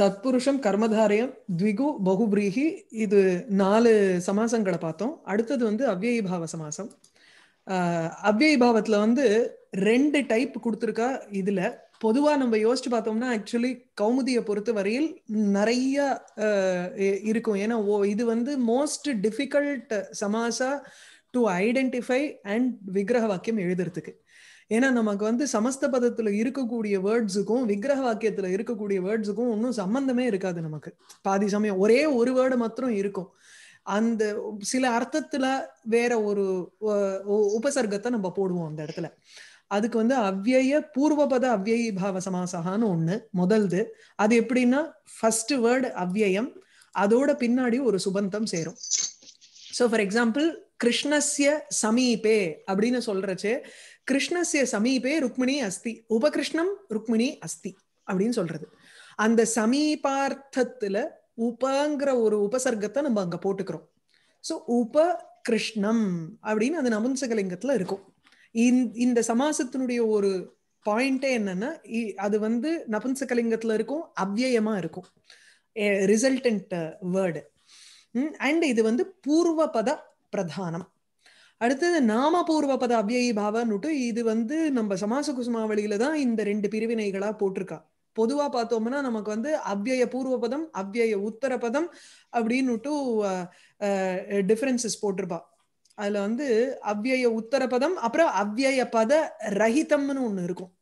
தத்புருஷம் கர்மதாரயம் த்விகு பகுபிரீகி இது நாலு சமாசங்களை பார்த்தோம் அடுத்தது வந்து அவ்யபாவ சமாசம் அவ்வயபாவத்துல வந்து ரெண்டு டைப் கொடுத்துருக்கா இதுல பொதுவா நம்ம யோசிச்சு பார்த்தோம்னா ஆக்சுவலி கௌமுதியை பொறுத்த வரையில் நிறைய இருக்கும் ஏன்னா ஓ இது வந்து மோஸ்ட் டிஃபிகல்ட் சமாசா டு ஐடென்டிஃபை அண்ட் விக்கிரக வாக்கியம் எழுதுறதுக்கு ஏன்னா நமக்கு வந்து சமஸ்த பதத்துல இருக்கக்கூடிய வேர்ட்ஸுக்கும் விக்கிரக வாக்கியத்துல இருக்கக்கூடிய வேர்ட்ஸுக்கும் ஒன்றும் சம்பந்தமே இருக்காது நமக்கு பாதி சமயம் ஒரே ஒரு வேர்டு மாத்திரம் இருக்கும் அந்த சில அர்த்தத்துல வேற ஒரு உபசர்க்கத்தை நம்ம போடுவோம் அந்த இடத்துல அதுக்கு வந்து அவ்வய பூர்வபத அவ்வயி பாவ சமாசகான்னு ஒண்ணு முதல்து அது எப்படின்னா ஃபர்ஸ்ட் வேர்டு அவ்வயம் அதோட பின்னாடி ஒரு சுபந்தம் சேரும் சோ ஃபார் எக்ஸாம்பிள் கிருஷ்ணஸ்ய சமீபே அப்படின்னு சொல்றச்சு கிருஷ்ணசிய சமீபே ருக்மிணி அஸ்தி உபகிருஷ்ணம் ருக்மிணி அஸ்தி அப்படின்னு சொல்றது அந்த சமீபார்த்தத்துல உபங்கிற ஒரு உபசர்க்கத்தை நம்ம அங்க போட்டுக்கிறோம் ஸோ உப கிருஷ்ணம் அப்படின்னு அந்த நபுன்சகலிங்கத்துல இருக்கும் இந்த சமாசத்தினுடைய ஒரு பாயிண்டே என்னன்னா அது வந்து நபுன்சகலிங்கத்துல இருக்கும் அவ்வியமா இருக்கும் ரிசல்டன்ட் வேர்டு அண்ட் இது வந்து பூர்வபத பிரதானம் அடுத்தது நாமபூர்வ பத அவ்யயி பாவன்னுட்டு இது வந்து நம்ம சமாச குசுமாவளியில தான் இந்த ரெண்டு பிரிவினைகளா போட்டிருக்கா பொதுவா பார்த்தோம்னா நமக்கு வந்து அவ்யய பூர்வ பதம் அவ்யய உத்தர பதம் அப்படின்னுட்டு டிஃபரன்சஸ் போட்டிருப்பா அதுல வந்து அவ்யய உத்தர பதம் அப்புறம் அவ்யய பத ரஹிதம்னு ஒண்ணு இருக்கும்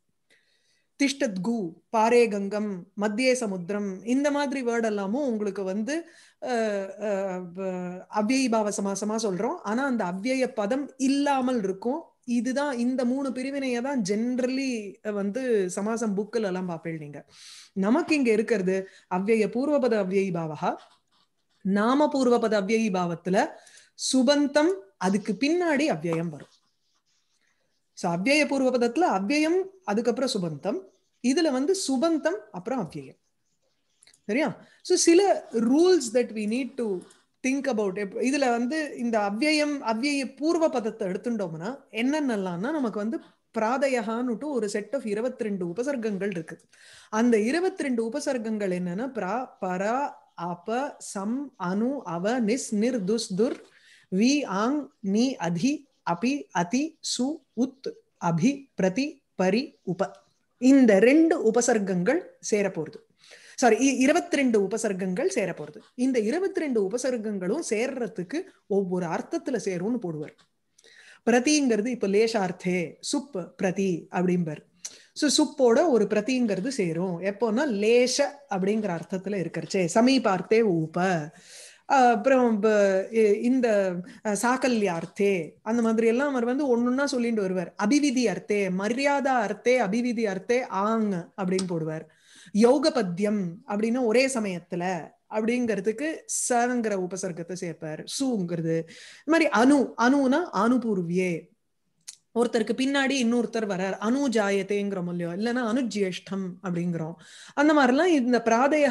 திஷ்டத்கு பாரே கங்கம் மத்திய சமுத்திரம் இந்த மாதிரி வேர்ட் எல்லாமும் உங்களுக்கு வந்து அவ்வியை பாவ சமாசமா சொல்றோம் ஆனா அந்த அவ்வய பதம் இல்லாமல் இருக்கும் இதுதான் இந்த மூணு பிரிவினையை தான் ஜென்ரலி வந்து சமாசம் புக்கில் எல்லாம் பார்ப்பேன் நீங்க நமக்கு இங்க இருக்கிறது அவ்விய பூர்வபத அவ்வய பாவகா நாம பூர்வபத அவ்வய பாவத்துல சுபந்தம் அதுக்கு பின்னாடி அவ்வயம் வரும் சோ அவ்விய பூர்வபதத்துல அவ்வயம் அதுக்கப்புறம் சுபந்தம் இதுல வந்து சுபந்தம் அப்புறம் அவ்வியம் சரியா ஸோ சில rules that we need to think about இதுல வந்து இந்த அவ்வியம் அவ்விய பூர்வ பதத்தை எடுத்துட்டோம்னா என்னென்னலாம்னா நமக்கு வந்து பிராதயகான்னுட்டு ஒரு செட் ஆஃப் இருபத்தி ரெண்டு உபசர்க்கங்கள் இருக்கு அந்த இருபத்தி ரெண்டு உபசர்க்கங்கள் என்னன்னா பிரா பரா அப சம் அணு அவ நிஸ் நிர் துஸ் துர் வி ஆங் நீ அதி அபி அதி சு உத் அபி பிரதி பரி உப இந்த ரெண்டு உபசர்க்கங்கள் சேரப்போறது சாரி இருபத்தி ரெண்டு உபசர்க்கங்கள் சேரப்போறது இந்த இருபத்தி ரெண்டு உபசர்க்கங்களும் சேர்றதுக்கு ஒவ்வொரு அர்த்தத்துல சேரும்னு போடுவார் பிரதிங்கிறது இப்ப லேசார்த்தே சுப் பிரதி அப்படிம்பர் சோ சுப்போட ஒரு பிரதிங்கிறது சேரும் எப்போன்னா லேஷ அப்படிங்கிற அர்த்தத்துல இருக்கிறச்சே சமீபார்த்தே ஊப்ப அப்புறம் இந்த சாக்கல்யார்த்தே அர்த்தே அந்த மாதிரி எல்லாம் அவர் வந்து ஒன்னொன்னா சொல்லிட்டு வருவார் அபிவிதி அர்த்தே மரியாதா அர்த்தே அபிவிதி அர்த்தே ஆங் அப்படின்னு போடுவார் பத்தியம் அப்படின்னா ஒரே சமயத்துல அப்படிங்கிறதுக்கு சங்கிற உபசர்க்கத்தை சேர்ப்பார் சூங்கிறது இந்த மாதிரி அணு அணுனா அணுபூர்வியே ஒருத்தருக்கு பின்னாடி இன்னொருத்தர் வர்றார் அனுஜாயத்தேங்கிறோம் இல்லையோ இல்லைன்னா அனுஜேஷ்டம் அப்படிங்கிறோம் அந்த மாதிரிலாம் இந்த பிராதயா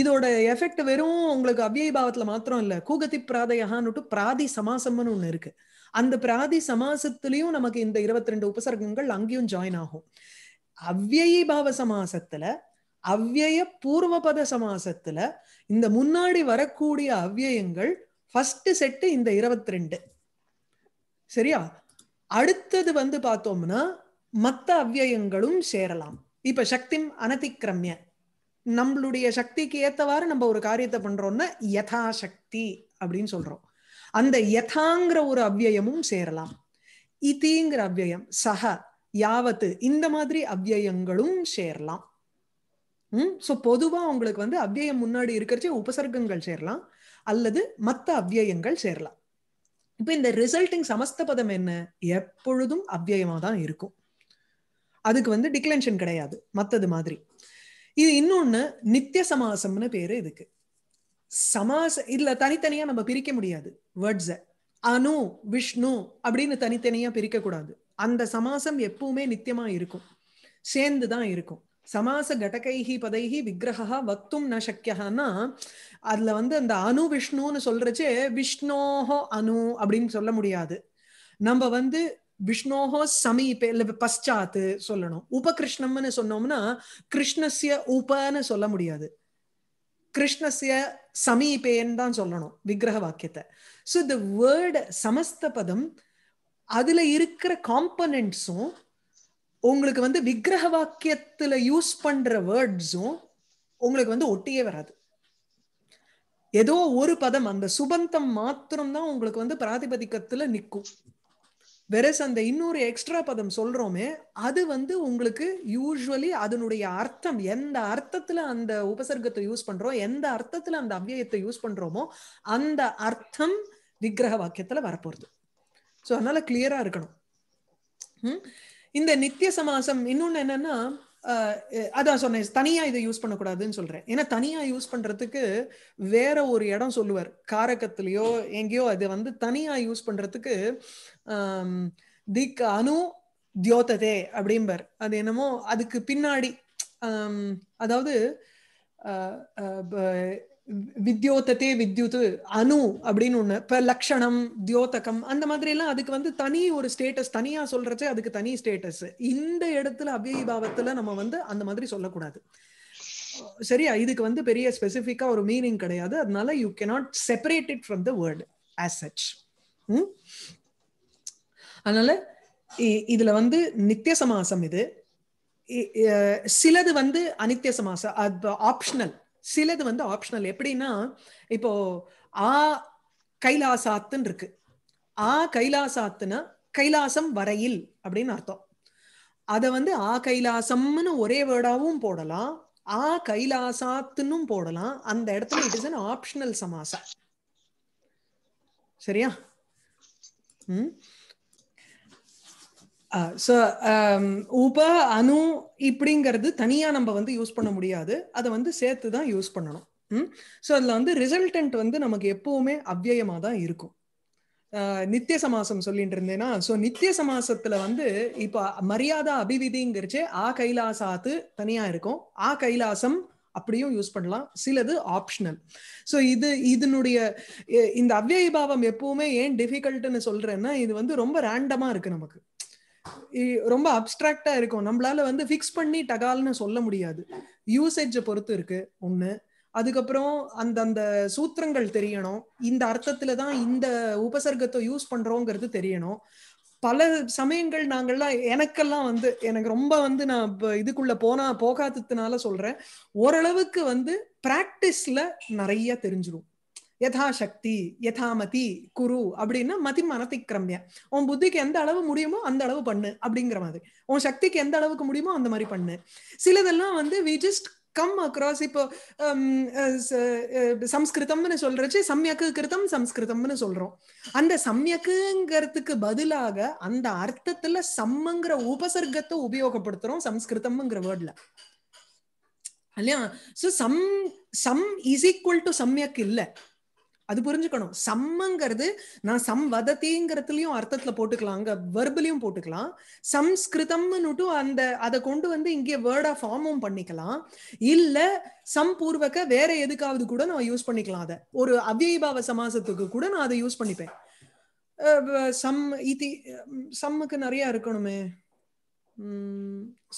இதோட எஃபெக்ட் வெறும் உங்களுக்கு அவ்வியை பாவத்துல மாத்திரம் இல்லை கூகத்தி பிராதயான்னுட்டு பிராதி சமாசம்னு ஒண்ணு இருக்கு அந்த பிராதி சமாசத்திலையும் நமக்கு இந்த இருபத்தி ரெண்டு உபசர்க்கங்கள் அங்கேயும் ஜாயின் ஆகும் அவ்வியை பாவ சமாசத்துல அவ்விய பூர்வபத சமாசத்துல இந்த முன்னாடி வரக்கூடிய அவ்வியங்கள் ஃபர்ஸ்ட் செட்டு இந்த இருபத்தி ரெண்டு சரியா அடுத்தது வந்து பார்த்தோம்னா மற்ற அவ்வியங்களும் சேரலாம் இப்ப சக்தி அனதிக்கிரமிய நம்மளுடைய சக்திக்கு ஏத்தவாறு நம்ம ஒரு காரியத்தை பண்றோம்னா யதாசக்தி அப்படின்னு சொல்றோம் அந்த யதாங்கிற ஒரு அவ்வியமும் சேரலாம் இத்திங்கிற அவ்வியம் சக யாவத்து இந்த மாதிரி அவ்வியங்களும் சேரலாம் ம் ஸோ பொதுவாக உங்களுக்கு வந்து அவ்வியம் முன்னாடி இருக்கிறச்சே உபசர்க்கங்கள் சேரலாம் அல்லது மற்ற அவ்வியங்கள் சேரலாம் இப்ப இந்த ரிசல்ட்டிங் சமஸ்த பதம் என்ன எப்பொழுதும் அவ்வியமா தான் இருக்கும் அதுக்கு வந்து டிக்ளென்ஷன் கிடையாது மத்தது மாதிரி இது இன்னொன்னு நித்திய சமாசம்னு பேரு இதுக்கு சமாச இதுல தனித்தனியா நம்ம பிரிக்க முடியாது வேர்ட்ஸ அனு விஷ்ணு அப்படின்னு தனித்தனியா பிரிக்க கூடாது அந்த சமாசம் எப்பவுமே நித்தியமா இருக்கும் சேர்ந்து தான் இருக்கும் சமாச கடகைஹி பதைஹி விக்கிரகா வக்தும் ந சக்கியகான்னா அதுல வந்து அந்த அணு விஷ்ணுன்னு சொல்றச்சே விஷ்ணோஹோ அணு அப்படின்னு சொல்ல முடியாது நம்ம வந்து விஷ்ணோஹோ சமீபே இல்லை பశ్చాத்து சொல்லணும் உபகிருஷ்ணம்னு சொன்னோம்னா கிருஷ்ணசிய உபன்னு சொல்ல முடியாது கிருஷ்ணசிய சமீபேன்னு தான் சொல்லணும் விக்கிரக வாக்கியத்தை ஸோ த வேர்டு சமஸ்த பதம் அதுல இருக்கிற காம்பனன்ட்ஸும் உங்களுக்கு வந்து விக்கிரக வாக்கியத்துல யூஸ் பண்ற வேர்ட்ஸும் உங்களுக்கு வந்து ஒட்டியே வராது ஏதோ ஒரு பதம் அந்த சுபந்தம் மாத்திரம் தான் உங்களுக்கு வந்து பிராதிபதிக்கத்துல நிற்கும் வெரஸ் அந்த இன்னொரு எக்ஸ்ட்ரா பதம் சொல்றோமே அது வந்து உங்களுக்கு யூஸ்வலி அதனுடைய அர்த்தம் எந்த அர்த்தத்துல அந்த உபசர்க்கத்தை யூஸ் பண்றோம் எந்த அர்த்தத்துல அந்த அவ்வியத்தை யூஸ் பண்றோமோ அந்த அர்த்தம் விக்கிரக வாக்கியத்துல வரப்போறது ஸோ அதனால கிளியரா இருக்கணும் இந்த நித்திய சமாசம் இன்னொன்னு என்னன்னா அதான் சொன்னேன் தனியா இதை யூஸ் பண்ணக்கூடாதுன்னு சொல்றேன் ஏன்னா தனியா யூஸ் பண்றதுக்கு வேற ஒரு இடம் சொல்லுவார் காரகத்திலயோ எங்கேயோ அது வந்து தனியா யூஸ் பண்றதுக்கு திக் அணு தியோததே அப்படிம்பார் அது என்னமோ அதுக்கு பின்னாடி அதாவது வித்யோத்தத்தே வித்யுத்து அணு அப்படின்னு ஒண்ணு இப்ப லக்ஷணம் தியோதகம் அந்த மாதிரி எல்லாம் அதுக்கு வந்து தனி ஒரு ஸ்டேட்டஸ் தனியா சொல்றது அதுக்கு தனி ஸ்டேட்டஸ் இந்த இடத்துல அவ்யபாவத்துல நம்ம வந்து அந்த மாதிரி சொல்லக்கூடாது சரியா இதுக்கு வந்து பெரிய ஸ்பெசிபிக்கா ஒரு மீனிங் கிடையாது அதனால you cannot separate it from the word as such அதனால இதுல வந்து நித்திய சமாசம் இது சிலது வந்து அனித்திய சமாசம் ஆப்ஷனல் சிலது வந்து ஆப்ஷனல் எப்படின்னா இப்போ ஆ கைலாசாத்துன்னு இருக்கு ஆ கைலாசாத்துனா கைலாசம் வரையில் அப்படின்னு அர்த்தம் அதை வந்து ஆ கைலாசம்னு ஒரே வேர்டாவும் போடலாம் ஆ கைலாசாத்துன்னும் போடலாம் அந்த இடத்துல இட் இஸ் அன் ஆப்ஷனல் சமாசா சரியா ஸோ உப அணு இப்படிங்கிறது தனியாக நம்ம வந்து யூஸ் பண்ண முடியாது அதை வந்து சேர்த்து தான் யூஸ் பண்ணணும் ஸோ அதில் வந்து ரிசல்டன்ட் வந்து நமக்கு எப்பவுமே அவ்வயமாக தான் இருக்கும் நித்திய சமாசம் சொல்லிட்டு இருந்தேன்னா ஸோ நித்திய சமாசத்துல வந்து இப்போ மரியாதா அபிவிதிங்கிறச்சே ஆ கைலாசாத்து தனியா இருக்கும் ஆ கைலாசம் அப்படியும் யூஸ் பண்ணலாம் சிலது ஆப்ஷனல் ஸோ இது இதனுடைய இந்த அவ்வயபாவம் எப்பவுமே ஏன் டிஃபிகல்ட்டுன்னு சொல்றேன்னா இது வந்து ரொம்ப ரேண்டமா இருக்கு நமக்கு ரொம்ப அப்டிராக்டா இருக்கும் நம்மளால வந்து ஃபிக்ஸ் பண்ணி டகால்னு சொல்ல முடியாது யூசேஜை பொறுத்து இருக்கு ஒண்ணு அதுக்கப்புறம் அந்த அந்த சூத்திரங்கள் தெரியணும் இந்த அர்த்தத்துல தான் இந்த உபசர்க்கத்தை யூஸ் பண்றோங்கிறது தெரியணும் பல சமயங்கள் நாங்கள்லாம் எனக்கெல்லாம் வந்து எனக்கு ரொம்ப வந்து நான் இதுக்குள்ள போனா போகாததுனால சொல்றேன் ஓரளவுக்கு வந்து பிராக்டிஸ்ல நிறைய தெரிஞ்சிடும் யதாசக்தி யதாமதி குரு அப்படின்னா மதி மனத்திக்ரம்ய உன் புத்திக்கு எந்த அளவு முடியுமோ அந்த அளவு பண்ணு அப்படிங்கிற மாதிரி உன் சக்திக்கு எந்த அளவுக்கு முடியுமோ அந்த மாதிரி பண்ணு சிலதெல்லாம் வந்து வி ஜஸ்ட் கம் அக்ராஸ் இப்போ சம்ஸ்கிருதம்னு சொல்றச்சு சம்யக்கு கிருத்தம் சம்ஸ்கிருதம்னு சொல்றோம் அந்த சம்யக்குங்கிறதுக்கு பதிலாக அந்த அர்த்தத்துல சம்மங்கிற உபசர்க்கத்தை உபயோகப்படுத்துறோம் சம்ஸ்கிருதம்ங்கிற வேர்ட்ல இல்லையா சோ சம் சம் இஸ் ஈக்குவல் டு சம்யக் இல்லை அது புரிஞ்சுக்கணும் சம்மங்கிறது நான் சம் வதத்திங்கிறதுலயும் அர்த்தத்துல போட்டுக்கலாம் அங்க வெர்பிலையும் போட்டுக்கலாம் சம்ஸ்கிருதம்னுட்டு அந்த அதை கொண்டு வந்து இங்கே வேர்டா ஃபார்மும் பண்ணிக்கலாம் இல்ல சம்பூர்வக வேற எதுக்காவது கூட நான் யூஸ் பண்ணிக்கலாம் அதை ஒரு அவ்யபாவ சமாசத்துக்கு கூட நான் அதை யூஸ் பண்ணிப்பேன் சம் இதி சம்முக்கு நிறைய இருக்கணுமே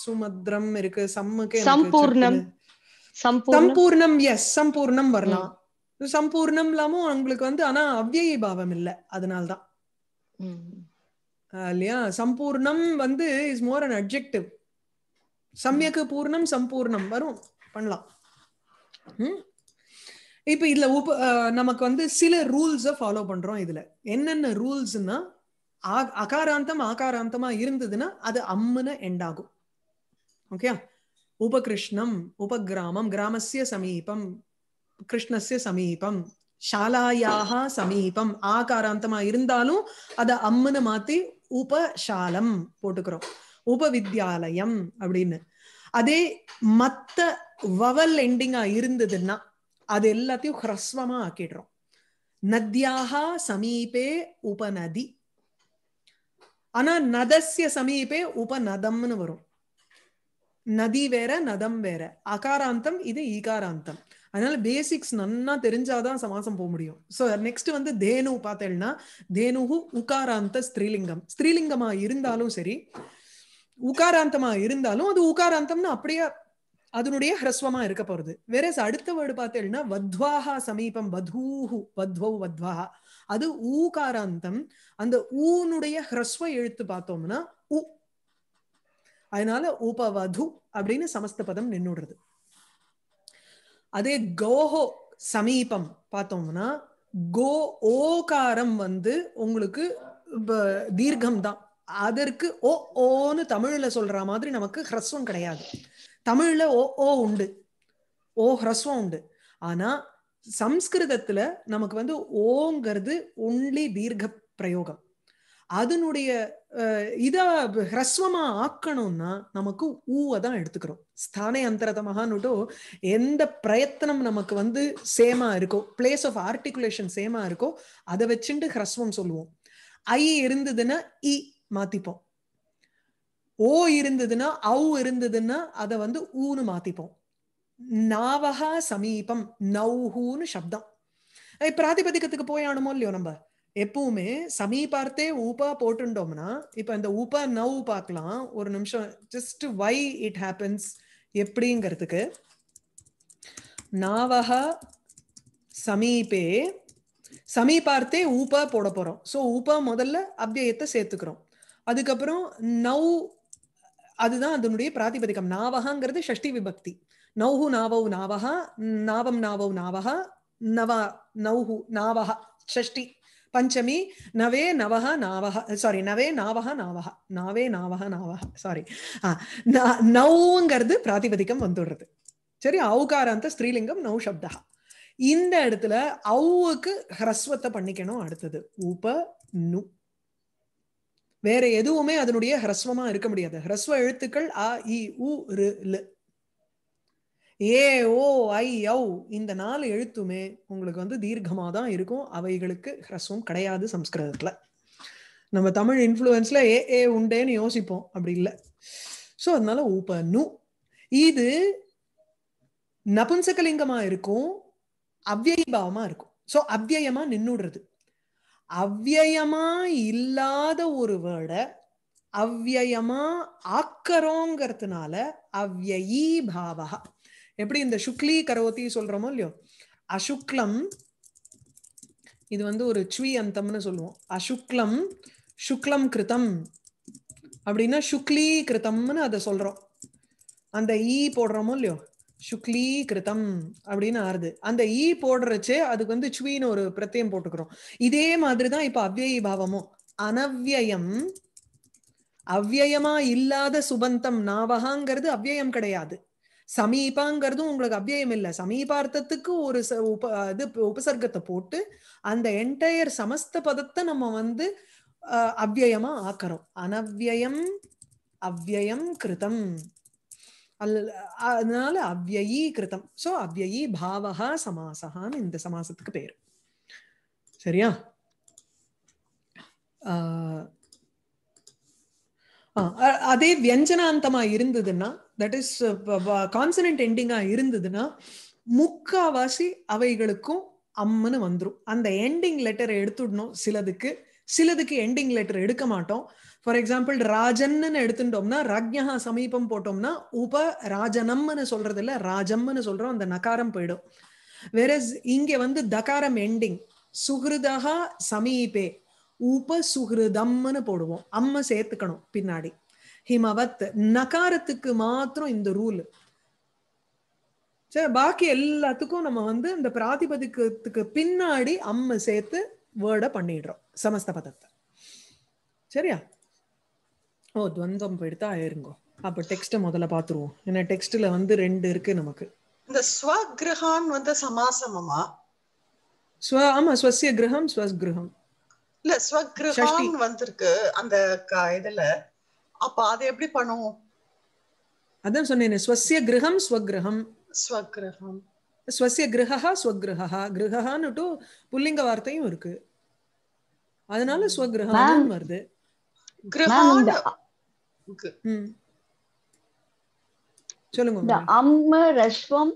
சுமத்ரம் இருக்கு சம்முக்கு சம்பூர்ணம் சம்பூர்ணம் எஸ் சம்பூர்ணம் வரலாம் சம்பூர்ணம் இல்லாம அவங்களுக்கு வந்து ஆனா அவ்வியை பாவம் இல்லை அதனால்தான் இல்லையா சம்பூர்ணம் வந்து இஸ் மோர் அன் அப்ஜெக்டிவ் சமயக்கு பூர்ணம் சம்பூர்ணம் வரும் பண்ணலாம் இப்ப இதுல உப நமக்கு வந்து சில ரூல்ஸ ஃபாலோ பண்றோம் இதுல என்னென்ன ரூல்ஸ்னா அகாராந்தம் ஆகாராந்தமா இருந்ததுன்னா அது அம்முன எண்ட் ஆகும் ஓகே உபகிருஷ்ணம் உபகிராமம் கிராமசிய சமீபம் கிருஷ்ணஸ்ய சமீபம் ஷாலாயாக சமீபம் ஆகாராந்தமா இருந்தாலும் அத அம்முன்னு மாத்தி உபசாலம் போட்டுக்கிறோம் உபவித்யாலயம் அப்படின்னு அதே மத்த வவல் எண்டிங்கா இருந்ததுன்னா அது எல்லாத்தையும் ஹிரஸ்வமா ஆக்கிடுறோம் நத்யாகா சமீபே உபநதி ஆனா நதசிய சமீபே உபநதம்னு வரும் நதி வேற நதம் வேற அகாராந்தம் இது ஈகாராந்தம் அதனால பேசிக்ஸ் நன்னா தெரிஞ்சாதான் சமாசம் போக முடியும் ஸோ நெக்ஸ்ட் வந்து தேனு பார்த்தேன்னா தேனுகு உகாராந்த ஸ்திரீலிங்கம் ஸ்திரீலிங்கமா இருந்தாலும் சரி உகாராந்தமா இருந்தாலும் அது உகாராந்தம்னு அப்படியே அதனுடைய ஹ்ரஸ்வமா இருக்க போறது வேற அடுத்த வேர்டு பார்த்தேன்னா வத்வாஹா சமீபம் வதூஹு வத்வௌ வத்வாஹா அது ஊகாராந்தம் அந்த ஊனுடைய ஹ்ரஸ்வ எழுத்து பார்த்தோம்னா உ அதனால உபவது அப்படின்னு சமஸ்த பதம் நின்னுடுறது அதே கோஹோ சமீபம் பார்த்தோம்னா கோ ஓகாரம் வந்து உங்களுக்கு தீர்க்கம் தான் அதற்கு ஓ ஓன்னு தமிழ்ல சொல்ற மாதிரி நமக்கு ஹிரஸ்வம் கிடையாது தமிழ்ல ஓ ஓ உண்டு ஓ ஹிரஸ்வம் உண்டு ஆனா சம்ஸ்கிருதத்துல நமக்கு வந்து ஓங்கிறது ஒன்லி தீர்க்க பிரயோகம் அதனுடைய இதை ஹிரஸ்வமா ஆக்கணும்னா நமக்கு ஊவை தான் எடுத்துக்கிறோம் ஸ்தானே அந்தரதமகான்னுட்டு எந்த பிரயத்தனம் நமக்கு வந்து சேமா இருக்கோ பிளேஸ் ஆஃப் ஆர்டிகுலேஷன் சேமா இருக்கோ அதை வச்சுட்டு ஹ்ரஸ்வம் சொல்லுவோம் ஐ இருந்ததுன்னா இ மாத்திப்போம் ஓ இருந்ததுன்னா அவு இருந்ததுன்னா அதை வந்து ஊன்னு மாத்திப்போம் நாவகா சமீபம் நௌஹூன்னு சப்தம் பிராதிபதிக்கத்துக்கு போயானுமோ இல்லையோ நம்ம எப்பவுமே சமீபார்த்தே ஊப்பா போட்டுட்டோம்னா இப்போ இந்த ஊப்பா நவ் பார்க்கலாம் ஒரு நிமிஷம் ஜஸ்ட் வை இட் ஹேப்பன்ஸ் எப்படிங்கிறதுக்கு நாவக சமீபே சமீபார்த்தே ஊப்பா போட போகிறோம் ஸோ ஊப்பா முதல்ல அபியத்தை சேர்த்துக்கிறோம் அதுக்கப்புறம் நவ் அதுதான் அதனுடைய பிராதிபதிகம் நாவகங்கிறது ஷஷ்டி விபக்தி நௌஹு நாவௌ நாவகா நாவம் நாவௌ நாவகா நவா நௌஹு நாவகா ஷஷ்டி பஞ்சமி நவே நவக நாவக சாரி நவே நாவக நாவக நாவே நாவக நாவஹ சாரி நௌங்கிறது பிராதிபதிக்கம் வந்துடுறது சரி அவுகாராந்த ஸ்திரீலிங்கம் நவ் சப்தா இந்த இடத்துல அவுக்கு ஹ்ரஸ்வத்தை பண்ணிக்கணும் அடுத்தது உப நு வேற எதுவுமே அதனுடைய ஹிரஸ்வமா இருக்க முடியாது ஹிரஸ்வ எழுத்துக்கள் அ இ உ ரு ஏ ஓ ஐ ஔ இந்த நாலு எழுத்துமே உங்களுக்கு வந்து தீர்க்கமாக தான் இருக்கும் அவைகளுக்கு ஹிரஸ்வம் கிடையாது சம்ஸ்கிருதத்தில் நம்ம தமிழ் இன்ஃப்ளூயன்ஸில் ஏ ஏ உண்டேன்னு யோசிப்போம் அப்படி இல்லை ஸோ அதனால ஊப்ப நு இது நபும்சகலிங்கமாக இருக்கும் அவ்வயபாவமாக இருக்கும் ஸோ அவ்வயமாக நின்னுடுறது அவ்வயமா இல்லாத ஒரு வேர்டை அவ்வயமா ஆக்கறோங்கிறதுனால அவ்வயீ பாவகா எப்படி இந்த சுக்லி கரவத்தி சொல்றோமோ இல்லையோ அசுக்லம் இது வந்து ஒரு சுவி அந்தம்னு சொல்லுவோம் அசுக்லம் சுக்லம் கிருத்தம் அப்படின்னா சுக்லி கிருத்தம்னு அதை சொல்றோம் அந்த ஈ போடுறோமோ இல்லையோ சுக்லி கிருத்தம் அப்படின்னு ஆறுது அந்த ஈ போடுறச்சே அதுக்கு வந்து சுவின்னு ஒரு பிரத்தியம் போட்டுக்கிறோம் இதே மாதிரிதான் இப்ப அவ்வயி பாவமும் அனவ்யயம் அவ்வயமா இல்லாத சுபந்தம் நாவகாங்கிறது அவ்வயம் கிடையாது சமீபாங்கிறதும் உங்களுக்கு அவ்வியம் இல்லை சமீபார்த்தத்துக்கு ஒரு உப இது உபசர்க்கத்தை போட்டு அந்த என்டையர் சமஸ்த பதத்தை நம்ம வந்து அவ்வியமா ஆக்கிறோம் அனவ்யயம் அவ்யயம் கிருதம் அல் அதனால அவ்யயீ கிருதம் ஸோ அவ்யயீ பாவகா சமாசகான்னு இந்த சமாசத்துக்கு பேரு சரியா ஆஹ் அதே வியஞ்சனாந்தமா இருந்ததுன்னா தட் இஸ் கான்சனன்ட் எண்டிங்கா இருந்ததுன்னா முக்காவாசி அவைகளுக்கும் அம்முன்னு வந்துடும் அந்த எண்டிங் லெட்டரை எடுத்துடணும் சிலதுக்கு சிலதுக்கு எண்டிங் லெட்டர் எடுக்க மாட்டோம் ஃபார் எக்ஸாம்பிள் ராஜன்னு எடுத்துட்டோம்னா ராஜ்யா சமீபம் போட்டோம்னா உப ராஜனம்னு சொல்றது இல்ல ராஜம்னு சொல்றோம் அந்த நகாரம் போயிடும் வேற இங்க வந்து தகாரம் எண்டிங் சுகிருதா சமீபே உபசுகிருதம்னு போடுவோம் அம்ம சேர்த்துக்கணும் பின்னாடி ஹிமவத் நகாரத்துக்கு மாத்திரம் இந்த ரூல் சரி பாக்கி எல்லாத்துக்கும் நம்ம வந்து இந்த பிராதிபதிக்கத்துக்கு பின்னாடி அம்ம சேர்த்து வேர்டை பண்ணிடுறோம் சமஸ்த பதத்தை சரியா ஓ துவந்தம் போயிடுத்தா ஆயிருங்கோ அப்ப டெக்ஸ்ட் முதல்ல பாத்துருவோம் ஏன்னா டெக்ஸ்ட்ல வந்து ரெண்டு இருக்கு நமக்கு இந்த ஸ்வகிரகான் வந்து சமாசமமா ஸ்வ ஆமா ஸ்வசிய கிரகம் ஸ்வஸ்கிரகம் இல்ல ஸ்வகிரகம் வந்திருக்கு அந்த இதுல அப்ப அது எப்படி பண்ணுவோம் அதான் சொன்னேன் ஸ்வசிய கிரகம் ஸ்வகிரகம் ஸ்வகிரகம் ஸ்வசிய கிரகா ஸ்வகிரகா கிரகான்னு புல்லிங்க வார்த்தையும் இருக்கு அதனால ஸ்வகிரகம் வருது சொல்லுங்க இந்த அம்ம ரஸ்வம்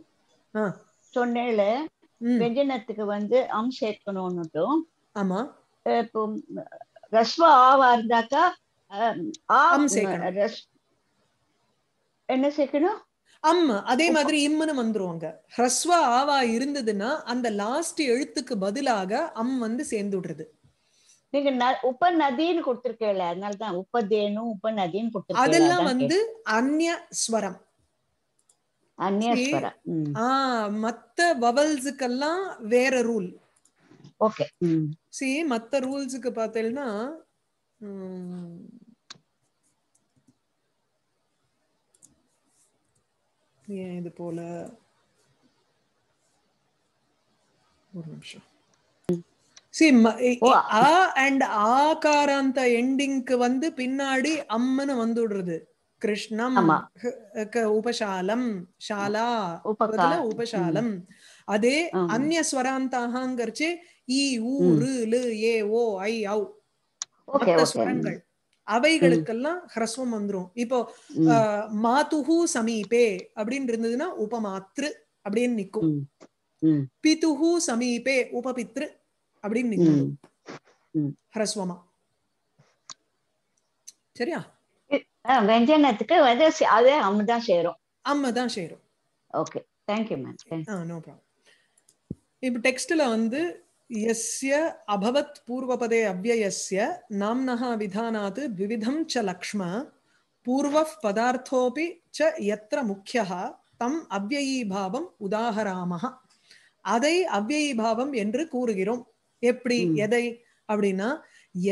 சொன்னேல வெஜனத்துக்கு வந்து அம் சேர்க்கணும்னுட்டும் ஆமா என்ன சேர்க்கணும் அம்மா அதே மாதிரி இம்முன்னு வந்துருவாங்க ஹ்ரஸ்வ ஆவா இருந்ததுன்னா அந்த லாஸ்ட் எழுத்துக்கு பதிலாக அம் வந்து சேர்ந்து விடுறது நீங்க உப்ப நதின்னு கொடுத்திருக்கல அதனாலதான் உப்பதேனு உப்ப நதின்னு கொடுத்திருக்கீங்க அதெல்லாம் வந்து அந்நிய ஸ்வரம் அந்நிய ஸ்வரம் ஆ மத்த வவல்ஸுக்கெல்லாம் வேற ரூல் ஓகே சி மத்த ரூல்ஸ்க்கு பார்த்தேன்னா ஏன் இது போல ஒரு நிமிஷம் சி ஆ அண்ட் ஆகாராந்த எண்டிங்க்கு வந்து பின்னாடி அம்மன்னு வந்துடுறது கிருஷ்ணம் உபசாலம் ஷாலா உபசாலம் அதே அந்நிய ஸ்வராந்தாகங்கிறச்சு இ ஏ ஓ ஐ அவைகளுக்கெல்லாம் ஹிரஸ்வம் வந்துரும் இப்போ மாதுகு சமீபே அப்படின்னு இருந்ததுன்னா உபமாத்ரு அப்படின்னு நிக்கும் பிதுகு சமீபே உபபித்ரு அப்படின்னு நிக்கும் ஹிரஸ்வமா சரியா வெஞ்சனத்துக்கு அதே அம்மதான் சேரும் அம்மதான் சேரும் okay thank you ma'am no problem இப்போ டெக்ஸ்ட்ல வந்து यस्य अभवत् पूर्वपदे अव्ययस्य नाम्नः विधानात् द्विविधं च लक्ष्म पूर्वः पदार्थोऽपि च यत्र मुख्यः தம் அவ்வயீபாவம் உதாகராமக அதை அவ்வயீபாவம் என்று கூறுகிறோம் எப்படி எதை அப்படின்னா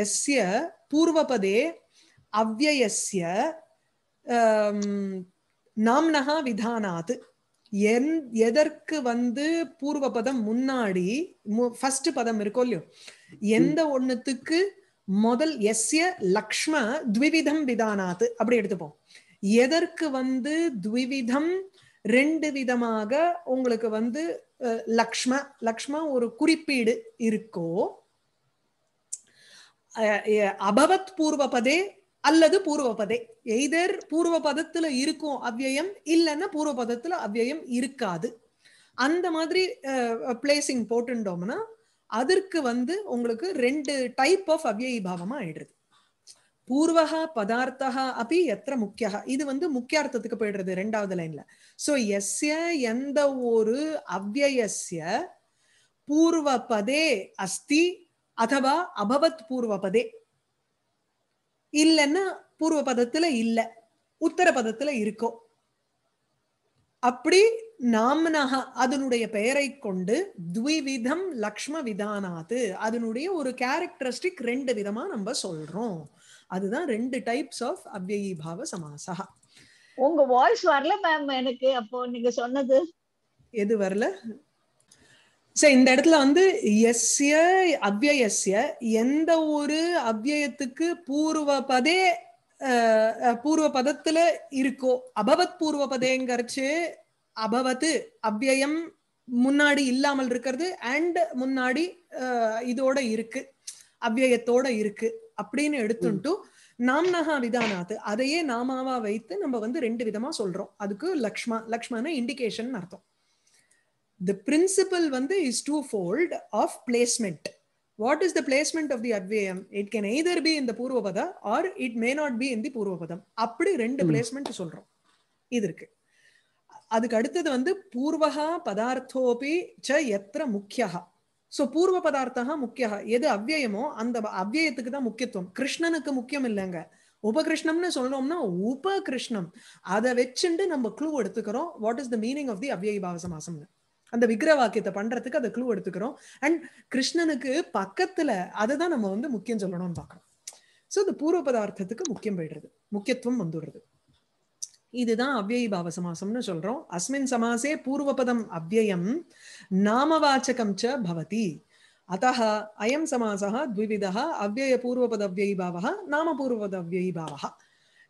எஸ்ய பூர்வபதே அவ்வயஸ்ய நாம்னகா விதானாத்து எந் எதற்கு வந்து பூர்வ பதம் முன்னாடி ஃபர்ஸ்ட் பதம் இருக்கோ இல்லையோ எந்த ஒண்ணுத்துக்கு முதல் எஸ்ய லக்ஷ்ம த்விவிதம் விதானாத்து அப்படி எடுத்துப்போம் எதற்கு வந்து த்விவிதம் ரெண்டு விதமாக உங்களுக்கு வந்து லக்ஷ்ம லக்ஷ்ம ஒரு குறிப்பீடு இருக்கோ அபவத் பூர்வபதே அல்லது பூர்வபதே எய்தர் பூர்வ பதத்துல இருக்கும் அவ்வயம் இல்லைன்னா பூர்வ பதத்துல அவ்வயம் இருக்காது அந்த மாதிரி பிளேசிங் போட்டுட்டோம்னா அதற்கு வந்து உங்களுக்கு ரெண்டு டைப் ஆஃப் அவ்வயி பாவமா ஆயிடுறது பூர்வக பதார்த்தகா அப்படி எத்தனை முக்கியா இது வந்து முக்கியார்த்தத்துக்கு போயிடுறது ரெண்டாவது லைன்ல சோ எஸ்ய எந்த ஒரு அவ்வயசிய பூர்வபதே அஸ்தி அதுவா அபவத் பூர்வபதே இல்லைன்னா பூர்வ பதத்துல இல்ல உத்தர பதத்துல இருக்கும் அப்படி நாமனாக அதனுடைய பெயரை கொண்டு துவிவிதம் லக்ஷ்ம விதானாது அதனுடைய ஒரு கேரக்டரிஸ்டிக் ரெண்டு விதமா நம்ம சொல்றோம் அதுதான் ரெண்டு டைப்ஸ் ஆஃப் அவ்வயி பாவ சமாசா உங்க வாய்ஸ் வரல மேம் எனக்கு அப்போ நீங்க சொன்னது எது வரல சோ இந்த இடத்துல வந்து எஸ்ய அவ்யயஸ்ய எந்த ஒரு அவ்யயத்துக்கு பூர்வ பதே பூர்வ பதத்துல இருக்கோ அபவத் பூர்வ பதேங்கிறச்சு அபவத்து அவ்யயம் முன்னாடி இல்லாமல் இருக்கிறது அண்ட் முன்னாடி இதோட இருக்கு அவ்யயத்தோட இருக்கு அப்படின்னு எடுத்துட்டு நாம்னஹா விதானாத் அதையே நாமாவா வைத்து நம்ம வந்து ரெண்டு விதமா சொல்றோம் அதுக்கு லக்ஷ்மா லக்ஷ்மான இண்டிகேஷன் அர்த்தம் தி பிரின்சிபல் வந்து is two fold of placement what is placement placement of the it it can either be இந்த பூர்வபதம் or it may not be in the பூர்வபதம் அப்படி ரெண்டு பிளேஸ்மெண்ட் சொல்றோம் இது இருக்கு அதுக்கு அடுத்தது வந்து பூர்வகா பதார்த்தோபி ச எத்திர முக்கியா ஸோ பூர்வ பதார்த்தா முக்கியா எது அவ்வயமோ அந்த அவ்வயத்துக்கு தான் முக்கியத்துவம் கிருஷ்ணனுக்கு முக்கியம் இல்லைங்க உபகிருஷ்ணம்னு சொன்னோம்னா உபகிருஷ்ணம் அதை வச்சுட்டு நம்ம க்ளூ எடுத்துக்கிறோம் what is the meaning of the அவ்வய பாவசமாசம்னு அந்த விக்கிர வாக்கியத்தை பண்றதுக்கு அதை க்ளூ எடுத்துக்கிறோம் அண்ட் கிருஷ்ணனுக்கு பக்கத்துல அதை தான் நம்ம வந்து முக்கியம் சொல்லணும்னு பாக்குறோம் சோ இந்த பூர்வ பதார்த்தத்துக்கு முக்கியம் போயிடுறது முக்கியத்துவம் வந்துடுறது இதுதான் அவ்யய பாவ சமாசம்னு சொல்றோம் அஸ்மின் சமாசே பூர்வபதம் அவ்யயம் நாமவாச்சகம் ச பவதி அத்தः अयं समासः द्विविधः अव्ययपूर्वपदव्ययीभावः नामपूर्वपदव्ययीभावः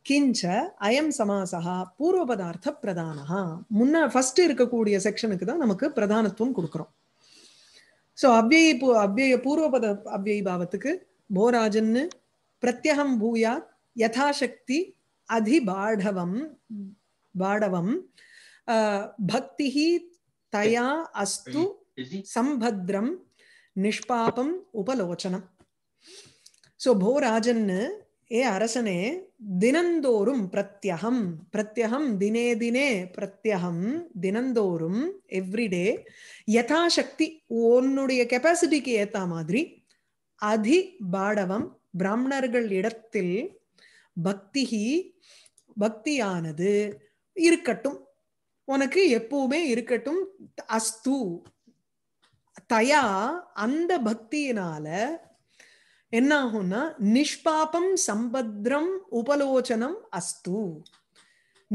கிஞ்ச அயம் சமாசகா பூர்வபதார்த்த பிரதானகா முன்ன ஃபர்ஸ்ட் இருக்கக்கூடிய செக்ஷனுக்கு தான் நமக்கு பிரதானத்துவம் கொடுக்குறோம் ஸோ அவ்வய அவ்வய பூர்வபத அவ்வய பாவத்துக்கு போராஜன்னு பிரத்யகம் பூயா யதாசக்தி அதிபாடவம் பாடவம் பக்தி தயா அஸ்து சம்பத்ரம் நிஷ்பாபம் உபலோச்சனம் ஸோ போராஜன்னு ஏ அரசனே தினந்தோறும் பிரத்யகம் பிரத்யகம் தினே தினே பிரத்யகம் தினந்தோறும் எவ்ரிடே யதாசக்தி உன்னுடைய கெப்பாசிட்டிக்கு ஏத்த மாதிரி அதி பாடவம் பிராமணர்கள் இடத்தில் பக்தி பக்தியானது இருக்கட்டும் உனக்கு எப்பவுமே இருக்கட்டும் அஸ்து தயா அந்த பக்தியினால என்ன ஆகும்னா நிஷ்பாபம் சம்பத்ரம் உபலோச்சனம் அஸ்து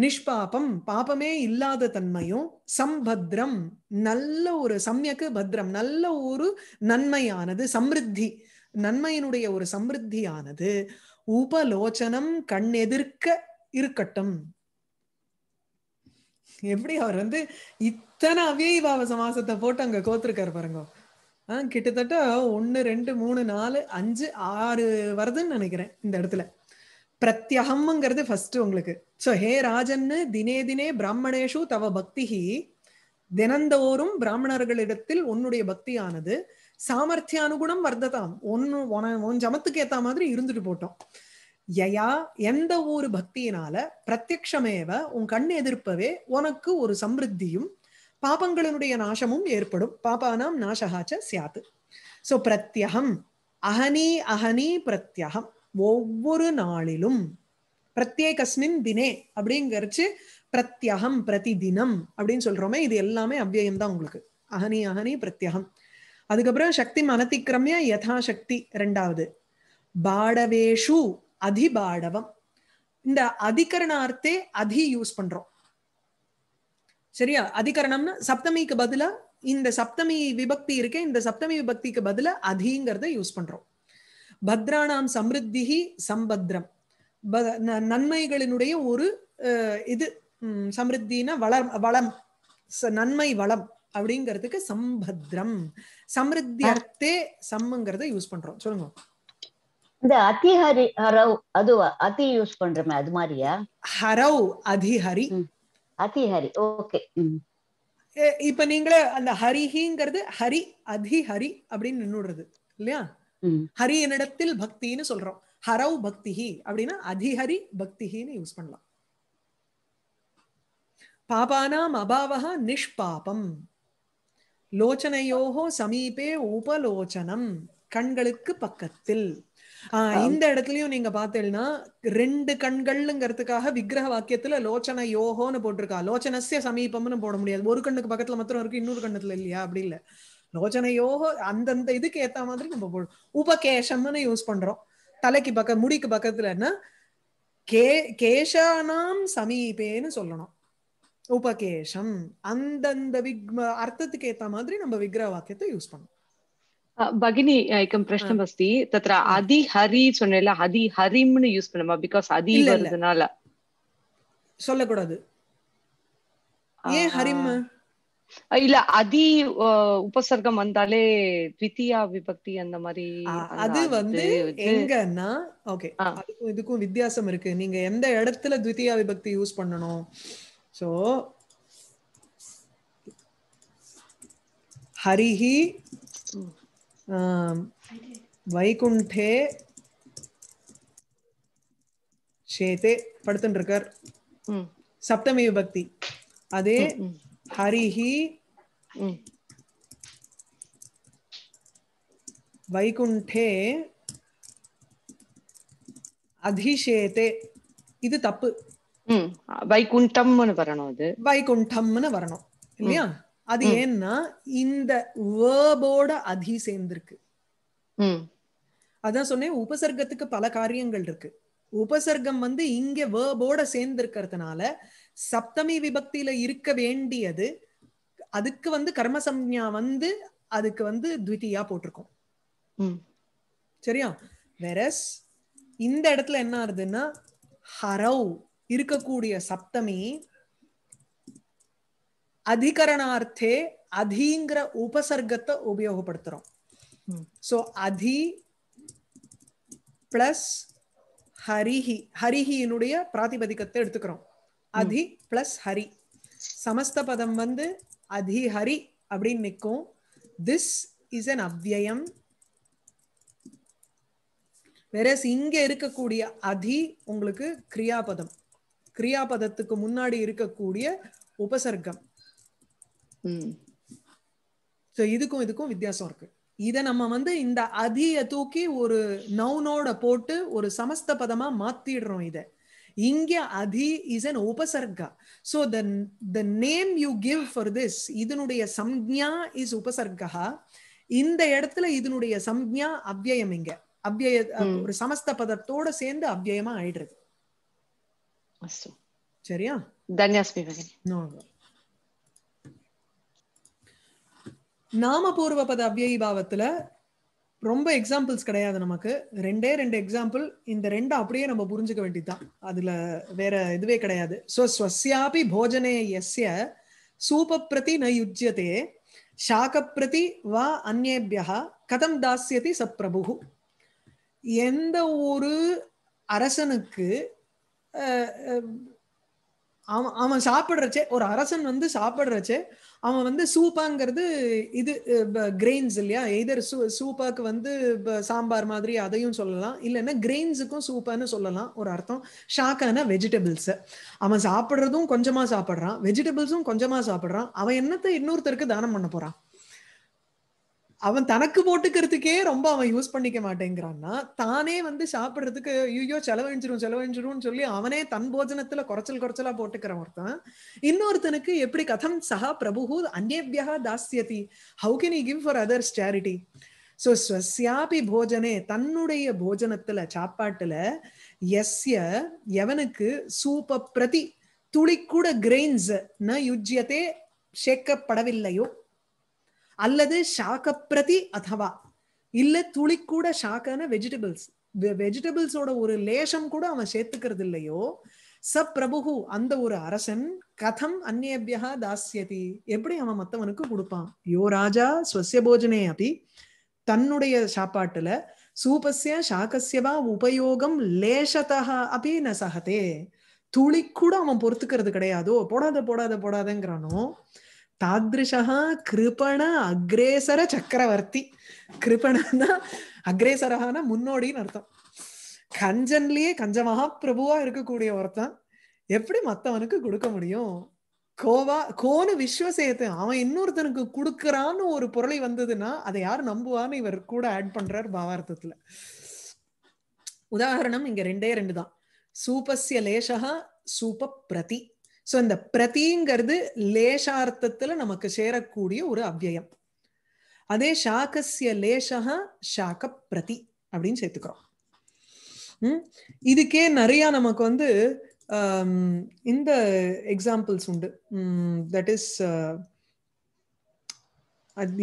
நிஷ்பாபம் பாபமே இல்லாத தன்மையும் சம்பத்ரம் நல்ல ஒரு சமயக்கு பத்ரம் நல்ல ஒரு நன்மையானது சம்ருத்தி நன்மையினுடைய ஒரு சம்ருத்தியானது உபலோச்சனம் கண்ணெதிர்க்க இருக்கட்டும் எப்படி அவர் வந்து இத்தனை அவ்யயபாவ சமாசத்தை போட்டு அங்க கோத்திருக்காரு பாருங்க ஆஹ் கிட்டத்தட்ட ஒன்னு ரெண்டு மூணு நாலு அஞ்சு ஆறு வருதுன்னு நினைக்கிறேன் இந்த இடத்துல பிரத்யகம்ங்கிறது ஃபர்ஸ்ட் உங்களுக்கு ஸோ ஹே ராஜன்னு தினே தினே பிராமணேஷு தவ பக்திஹி தினந்தோறும் பிராமணர்களிடத்தில் உன்னுடைய பக்தியானது சாமர்த்தியானுகுணம் வர்த்ததாம் ஒன்னு உன் ஜமத்துக்கு ஏத்த மாதிரி இருந்துட்டு போட்டோம் யயா எந்த ஒரு பக்தியினால பிரத்யக்ஷமேவ உன் கண் எதிர்ப்பவே உனக்கு ஒரு சம்ருத்தியும் பாபங்களினுடைய நாசமும் ஏற்படும் பாபானாம் நாசகாச்ச சியாத்து ஸோ பிரத்யகம் அகனி அகனி பிரத்யகம் ஒவ்வொரு நாளிலும் பிரத்யேகஸ்மின் தினே அப்படிங்கிறச்சு பிரத்யகம் பிரதி தினம் அப்படின்னு சொல்றோமே இது எல்லாமே அவ்வியம் தான் உங்களுக்கு அகனி அகனி பிரத்யகம் அதுக்கப்புறம் சக்தி மனதிக்ரமிய யதாசக்தி ரெண்டாவது பாடவேஷு அதிபாடவம் இந்த அதிகரணார்த்தே அதி யூஸ் பண்றோம் சரியா அதிகரணம்னா சப்தமிக்கு பதிலா இந்த சப்தமி விபக்தி இருக்கே இந்த சப்தமி விபக்திக்கு பதில அதிங்கிறத யூஸ் பண்றோம் பத்ராணாம் சம்ருத்தி சம்பத்ரம் நன்மைகளினுடைய ஒரு இது சம்ருத்தினா வளம் வளம் நன்மை வளம் அப்படிங்கிறதுக்கு சம்பத்ரம் சம்ருத்தி அர்த்தே சம்ங்கிறத யூஸ் பண்றோம் சொல்லுங்க இந்த அதிஹரி ஹரவ் அது அதி யூஸ் பண்றமே அது மாதிரியா ஹரவ் அதிஹரி அதிஹரி ஓகே இப்ப நீங்களே அந்த ஹரிஹிங்கிறது ஹரி ஹரி அப்படின்னு நின்றுடுறது இல்லையா ஹரி என்னிடத்தில் பக்தின்னு சொல்றோம் ஹரவ் பக்திஹி அப்படின்னா அதிஹரி பக்திஹின்னு யூஸ் பண்ணலாம் பாபானாம் அபாவகா நிஷ்பாபம் லோச்சனையோகோ சமீபே உபலோச்சனம் கண்களுக்கு பக்கத்தில் இந்த இடத்துலயும் நீங்க பாத்தீங்கன்னா ரெண்டு கண்கள்ங்கிறதுக்காக விக்கிரக வாக்கியத்துல லோச்சன யோகோன்னு போட்டிருக்கா லோச்சனசிய சமீபம்னு போட முடியாது ஒரு கண்ணுக்கு பக்கத்துல மாத்திரம் இருக்கு இன்னொரு கண்ணத்துல இல்லையா அப்படி இல்ல யோகோ அந்தந்த இதுக்கு ஏத்த மாதிரி நம்ம போடுவோம் உபகேஷம்னு யூஸ் பண்றோம் தலைக்கு பக்க முடிக்கு பக்கத்துலன்னா கே கேஷானாம் சமீபேன்னு சொல்லணும் உபகேஷம் அந்தந்த விக் அர்த்தத்துக்கு ஏத்த மாதிரி நம்ம விக்கிரக வாக்கியத்தை யூஸ் பண்ணணும் भगिनी एकं அதி ஹரி अधिहरि அதி ஹரிம்னு யூஸ் பண்ணுமா பிகாஸ் அதி வருதுனால சொல்லக்கூடாது ஏன் ஹரிம் இல்ல அதி உபசர்க்கம் வந்தாலே த்விதியா விபக்தி அந்த மாதிரி அது வந்து எங்கன்னா ஓகே அதுக்கும் இதுக்கும் வித்தியாசம் இருக்கு நீங்க எந்த இடத்துல த்விதியா விபக்தி யூஸ் பண்ணணும் சோ ஹரிஹி வைகுண்டே சேத்தே படுத்துட்டு இருக்கார் சப்தமி விபக்தி அதே ஹரிஹி வைகுண்டே அதிஷேதே இது தப்பு வைகுண்டம்னு வரணும் அது வைகுண்டம்னு வரணும் இல்லையா அது ஏன்னா இந்த வேர்போட அதி சேர்ந்திருக்கு அதான் சொன்னேன் உபசர்க்கத்துக்கு பல காரியங்கள் இருக்கு உபசர்க்கம் வந்து இங்க வேர்போட சேர்ந்திருக்கிறதுனால சப்தமி விபக்தியில இருக்க வேண்டியது அதுக்கு வந்து கர்ம வந்து அதுக்கு வந்து த்வித்தியா போட்டிருக்கோம் சரியா வெரஸ் இந்த இடத்துல என்ன ஆகுதுன்னா ஹரவ் இருக்கக்கூடிய சப்தமி அதிகரணார்த்தே அதிங்கிற உபசர்க்கத்தை உபயோகப்படுத்துறோம் ஸோ அதி பிளஸ் ஹரிஹி ஹரிஹியினுடைய பிராதிபதிக்கத்தை எடுத்துக்கிறோம் அதி பிளஸ் ஹரி சமஸ்த பதம் வந்து அதி ஹரி அப்படின்னு நிற்கும் திஸ் இஸ் அன் அவ்வியம் வெரஸ் இங்க இருக்கக்கூடிய அதி உங்களுக்கு கிரியாபதம் கிரியாபதத்துக்கு முன்னாடி இருக்கக்கூடிய உபசர்க்கம் ஸோ இதுக்கும் இதுக்கும் வித்தியாசம் இருக்கு இதை நம்ம வந்து இந்த அதிய தூக்கி ஒரு நவுனோட போட்டு ஒரு சமஸ்த பதமா மாத்திடுறோம் இதை இங்க அதி இஸ் அன் உபசர்கா so the the name you give for this இதனுடைய சம்ஜா இஸ் உபசர்கா இந்த இடத்துல இதனுடைய சம்ஜா அவ்யயம் இங்க அவ்யய ஒரு சமஸ்த பதத்தோட சேர்ந்து அவ்யயமா ஆயிடுறது சரியா தன்யாஸ்மி நாமபூர்வ பத அவ்வயி பாவத்துல ரொம்ப எக்ஸாம்பிள்ஸ் கிடையாது நமக்கு ரெண்டே ரெண்டு எக்ஸாம்பிள் இந்த ரெண்டு அப்படியே நம்ம புரிஞ்சுக்க வேண்டியதுதான் அதுல வேற இதுவே கிடையாது ஸோ ஸ்வசியாபி போஜனே எஸ்ய பிரதி ந யுஜ்யதே பிரதி வா அந்நேபியா கதம் தாசியதி சப்பிரபு எந்த ஒரு அரசனுக்கு அவன் அவன் சாப்பிடுறச்சே ஒரு அரசன் வந்து சாப்பிடுறச்சே அவன் வந்து சூப்பாங்கிறது இது கிரெயின்ஸ் இல்லையா எதர் சூ சூப்பாக்கு வந்து சாம்பார் மாதிரி அதையும் சொல்லலாம் இல்லைன்னா கிரெயின்ஸுக்கும் சூப்பான்னு சொல்லலாம் ஒரு அர்த்தம் ஷாக்கான வெஜிடபிள்ஸ் அவன் சாப்பிட்றதும் கொஞ்சமா சாப்பிட்றான் வெஜிடபிள்ஸும் கொஞ்சமா சாப்பிட்றான் அவன் என்னத்தை இன்னொருத்தருக்கு தானம் பண்ண போறான் அவன் தனக்கு போட்டுக்கிறதுக்கே ரொம்ப அவன் யூஸ் பண்ணிக்க மாட்டேங்கிறான்னா தானே வந்து சாப்பிடுறதுக்கு ஐயோ செலவழிஞ்சிரும் செலவழிஞ்சிரும்னு சொல்லி அவனே தன் போஜனத்துல குறைச்சல் குறைச்சலா போட்டுக்கிற ஒருத்தன் இன்னொருத்தனுக்கு எப்படி கதம் சஹா பிரபு அந்நேபியா தாஸ்யதி how can you give for others charity so ஸ்வஸ்யாபி போஜனே தன்னுடைய போஜனத்துல சாப்பாட்டுல எஸ்ய எவனுக்கு சூப்ப பிரதி துளி கிரெயின்ஸ் ந யுஜ்யத்தே சேர்க்கப்படவில்லையோ அல்லது சாக்கப்பிரதி அதவா இல்ல துளி கூட ஷாக்கான வெஜிடபிள்ஸ் வெஜிடபிள்ஸோட ஒரு லேஷம் கூட அவன் சேர்த்துக்கிறது இல்லையோ ச பிரபு அந்த ஒரு அரசன் கதம் அந்நேபியா தாசியதி எப்படி அவன் மத்தவனுக்கு கொடுப்பான் யோ ராஜா ஸ்வசிய போஜனே அப்படி தன்னுடைய சாப்பாட்டுல சூபஸ்ய சாக்கசியவா உபயோகம் லேசதா அப்படி ந சகதே துளி கூட அவன் பொறுத்துக்கிறது கிடையாதோ போடாத போடாத போடாதங்கிறானோ தாதிருஷா கிருபண அக்ரேசர சக்கரவர்த்தி கிருபணன்னா அக்ரேசரகான முன்னோடின்னு அர்த்தம் கஞ்சன்லயே கஞ்ச மகாபிரபுவா இருக்கக்கூடிய ஒருத்தன் எப்படி மத்தவனுக்கு கொடுக்க முடியும் கோவா கோனு விஸ்வசேத்து அவன் இன்னொருத்தனுக்கு கொடுக்கறான்னு ஒரு பொருளை வந்ததுன்னா அதை யார் நம்புவான்னு இவர் கூட ஆட் பண்றார் பாவார்த்தத்துல உதாரணம் இங்க ரெண்டே ரெண்டு தான் சூபஸ்ய லேசகா சூப பிரதி ஸோ இந்த பிரதிங்கிறது லேஷார்த்தத்துல நமக்கு சேரக்கூடிய ஒரு அவ்வயம் அதே சாக்கசிய லேசக சாக்க பிரதி அப்படின்னு சேர்த்துக்கிறோம் இதுக்கே நிறைய நமக்கு வந்து இந்த எக்ஸாம்பிள்ஸ் உண்டு தட் இஸ்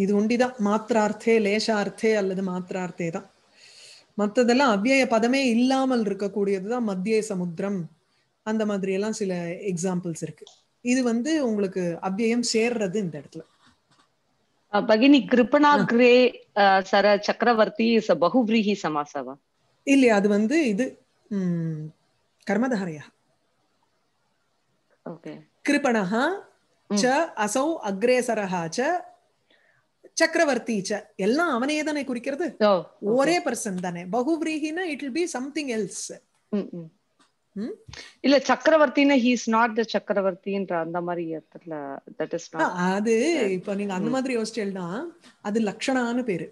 இது உண்டிதான் மாத்திரார்த்தே லேஷார்த்தே அல்லது மாத்திரார்த்தே தான் மற்றதெல்லாம் அவ்விய பதமே இல்லாமல் இருக்கக்கூடியது தான் மத்திய சமுத்திரம் அந்த மாதிரி எல்லாம் சில எக்ஸாம்பிள்ஸ் இருக்கு இது வந்து உங்களுக்கு அவ்வியம் சேர்றது இந்த இடத்துல பகினி கிருபனா கிரே சர சக்கரவர்த்தி பகுவிரீஹி சமாசவா இல்லையா அது வந்து இது ஓகே கிருபணः ச அசௌ அக்ரேசரஹா ச சக்கரவர்த்தி ச எல்லாம் அவனே தானே குறிக்கிறது ஒரே பர்சன் தானே பகுவிரீகினா it will be something else Hmm? இல்ல சக்கரவர்த்தினா ஹி இஸ் நாட் த சக்கரவர்த்தின்ற அந்த மாதிரி இடத்துல தட் இஸ் அது இப்ப நீங்க அந்த hmm. மாதிரி யோசிச்சேன்னா அது லக்ஷணான்னு பேரு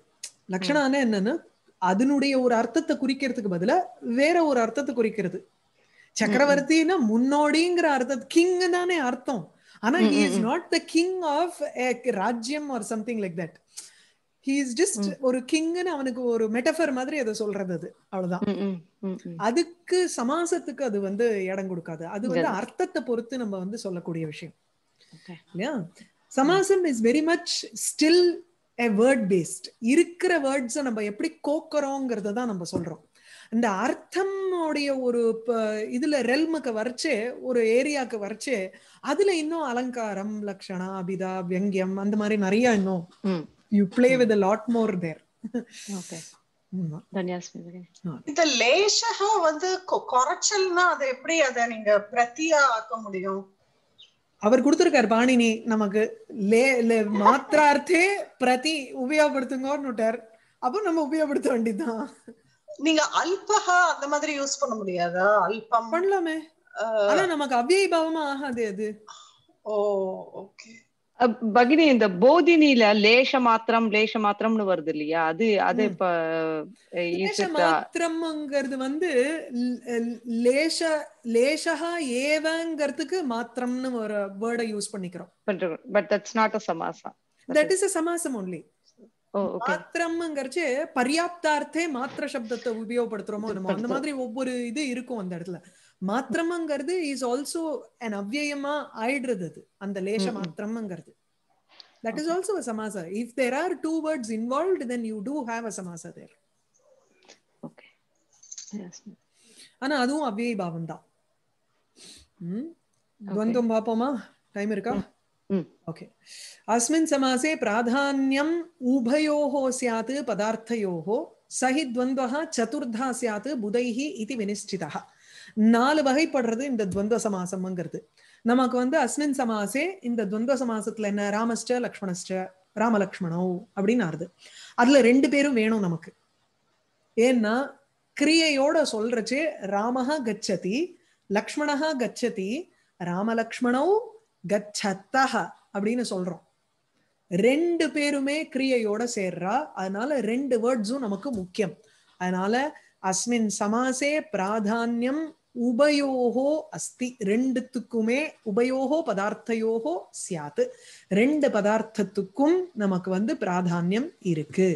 லக்ஷணான்னு hmm. என்னன்னா அதனுடைய ஒரு அர்த்தத்தை குறிக்கிறதுக்கு பதிலா வேற ஒரு அர்த்தத்தை குறிக்கிறது சக்கரவர்த்தின்னா முன்னோடிங்கிற அர்த்தம் கிங் தானே அர்த்தம் ஆனா he is not the king of ராஜ்யம் or something like that he is just ஒரு கிங்னு அவனுக்கு ஒரு மெட்டஃபர் மாதிரி அதை சொல்றது அது அவ்வளவுதான் அதுக்கு சமாசத்துக்கு அது வந்து இடம் கொடுக்காது அது வந்து அர்த்தத்தை பொறுத்து நம்ம வந்து சொல்லக்கூடிய விஷயம் இல்லையா சமாசம் is very much still a word based இருக்கிற வேர்ட்ஸை நம்ம எப்படி கோக்குறோங்கிறத தான் நம்ம சொல்றோம் இந்த அர்த்தமுடைய ஒரு இதுல ரெல்முக்கு வரைச்சு ஒரு ஏரியாவுக்கு வரைச்சு அதுல இன்னும் அலங்காரம் லக்ஷணா அபிதா வியங்கியம் அந்த மாதிரி நிறைய இன்னும் you play with lot more there okay இந்த லேசக வந்து குறைச்சல்னா அதை எப்படி அதை நீங்க பிரத்தியா ஆக்க முடியும் அவர் கொடுத்திருக்காரு பாணினி நமக்கு லே மாத்திரார்த்தே பிரதி உபயோகப்படுத்துங்கன்னு விட்டார் அப்போ நம்ம உபயோகப்படுத்த வேண்டியதுதான் நீங்க அல்பஹா அந்த மாதிரி யூஸ் பண்ண முடியாதா அல்பம் பண்ணலாமே ஆனா நமக்கு அவ்வியை ஆகாது அது ஓ ஓகே பகினி இந்த போதினில லேச மாத்திரம் லேஷ மாத்திரம்னு வருது இல்லையா அது அது இப்ப மாத்திரம்ங்கிறது வந்து லேஷ லேஷா ஏவங்கிறதுக்கு மாத்திரம்னு ஒரு வேர்டை யூஸ் பண்ணிக்கிறோம் பட் தட்ஸ் நாட் அ சமாசம் தட் இஸ் அ சமாசம் ஒன்லி மாத்திரம்ங்கிறச்சு பர்யாப்தார்த்தே மாத்திர சப்தத்தை உபயோகப்படுத்துறோமோ அந்த மாதிரி ஒவ்வொரு இது இருக்கும் அந்த இடத்துல மாத்திரமங்கிறது இஸ் ஆல்சோ அன் அவ்வியமா ஆயிடுறது அது அந்த லேச மாத்திரமங்கிறது that is also a if there are two words involve then you do have a சமாசா தேர் ஆனா அதுவும் அவ்வியை பாவம் தான் द्वन्द्वं वापोमा टैम् इरुका ओके अस्मिन् समासे प्राधान्यम् उभयोः स्यात् पदार्थयोः स द्वन्द्वः चतुर्धा स्यात् बुधैः इति विनिश्चितः நாலு வகைப்படுறது இந்த துவந்த சமாசம்ங்கிறது நமக்கு வந்து அஸ்மின் சமாசே இந்த துவந்த சமாசத்துல என்ன ராமஸ்ட லக்ஷ்மணஸ்ட ராமலக்ஷ்மணோ அப்படின்னு ஆறுது அதுல ரெண்டு பேரும் வேணும் நமக்கு ஏன்னா கிரியையோட சொல்றச்சு ராமஹா கச்சதி லக்ஷ்மணஹா கச்சதி ராமலக்ஷ்மணோ கச்சத்தா அப்படின்னு சொல்றோம் ரெண்டு பேருமே கிரியையோட சேர்றா அதனால ரெண்டு வேர்ட்ஸும் நமக்கு முக்கியம் அதனால அஸ்மின் சமாசே பிராதான்யம் உபயோகோ அஸ்தி ரெண்டுத்துக்குமே உபயோகோ பதார்த்தையோகோ சியாத்து ரெண்டு பதார்த்தத்துக்கும் நமக்கு வந்து பிராதானியம் இருக்கு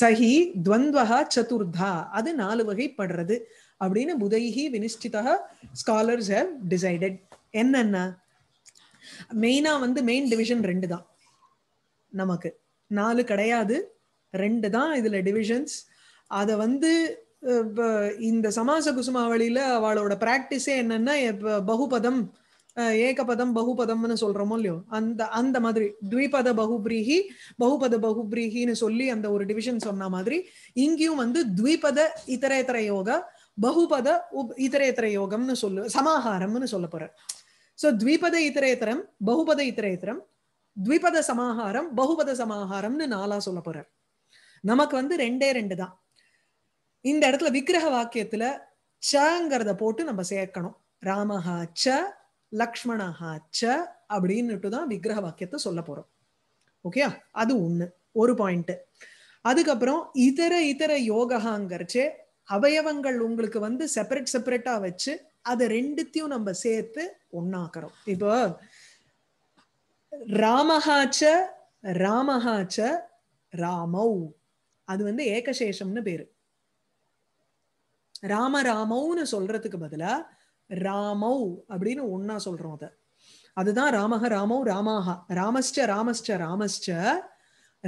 சஹி துவந்தா சதுர்தா அது நாலு வகைப்படுறது அப்படின்னு புதைகி வினிஷ்டிதா ஸ்காலர்ஸ் ஹவ் டிசைடட் என்னென்ன மெயினா வந்து மெயின் டிவிஷன் ரெண்டு தான் நமக்கு நாலு கிடையாது ரெண்டு தான் இதுல டிவிஷன்ஸ் அதை வந்து இந்த சமாச குசுமாவளியில அவளோட பிராக்டிஸே என்னன்னா பகுபதம் ஏகபதம் பகுபதம்னு சொல்றோமோ இல்லையோ அந்த அந்த மாதிரி த்விபத பகுபிரீஹி பகுபத பகுபிரீஹின்னு சொல்லி அந்த ஒரு டிவிஷன் சொன்ன மாதிரி இங்கேயும் வந்து த்விபத இதர இதர யோகா பகுபத உப் இதரேத்தர யோகம்னு சொல்லு சமாஹாரம்னு சொல்ல போற சோ த்விபத இதரேத்தரம் பகுபத இதரேத்தரம் த்விபத சமாஹாரம் பகுபத சமாஹாரம்னு நாலா சொல்ல போற நமக்கு வந்து ரெண்டே ரெண்டு தான் இந்த இடத்துல விக்கிரக வாக்கியத்துல சங்கிறத போட்டு நம்ம சேர்க்கணும் ராமஹா ச லக்ஷ்மணஹா ச அப்படின்னுட்டு தான் விக்கிரக வாக்கியத்தை சொல்ல போறோம் ஓகேயா அது ஒண்ணு ஒரு பாயிண்ட் அதுக்கப்புறம் இதர இதர யோகாங்கிறச்சு அவயவங்கள் உங்களுக்கு வந்து செப்பரேட் செப்பரேட்டா வச்சு அதை ரெண்டுத்தையும் நம்ம சேர்த்து ஒன்னாக்குறோம் இப்போ ராமஹாச்ச ராமஹாச்ச ராமௌ அது வந்து ஏகசேஷம்னு பேரு ராம ராமௌன்னு சொல்றதுக்கு பதிலா ராமௌ அப்படின்னு ஒன்னா சொல்றோம் அதை அதுதான் ராமஹ ராமௌ ராமாஹா ராமஸ்ட ராமஸ்ட ராமஸ்ட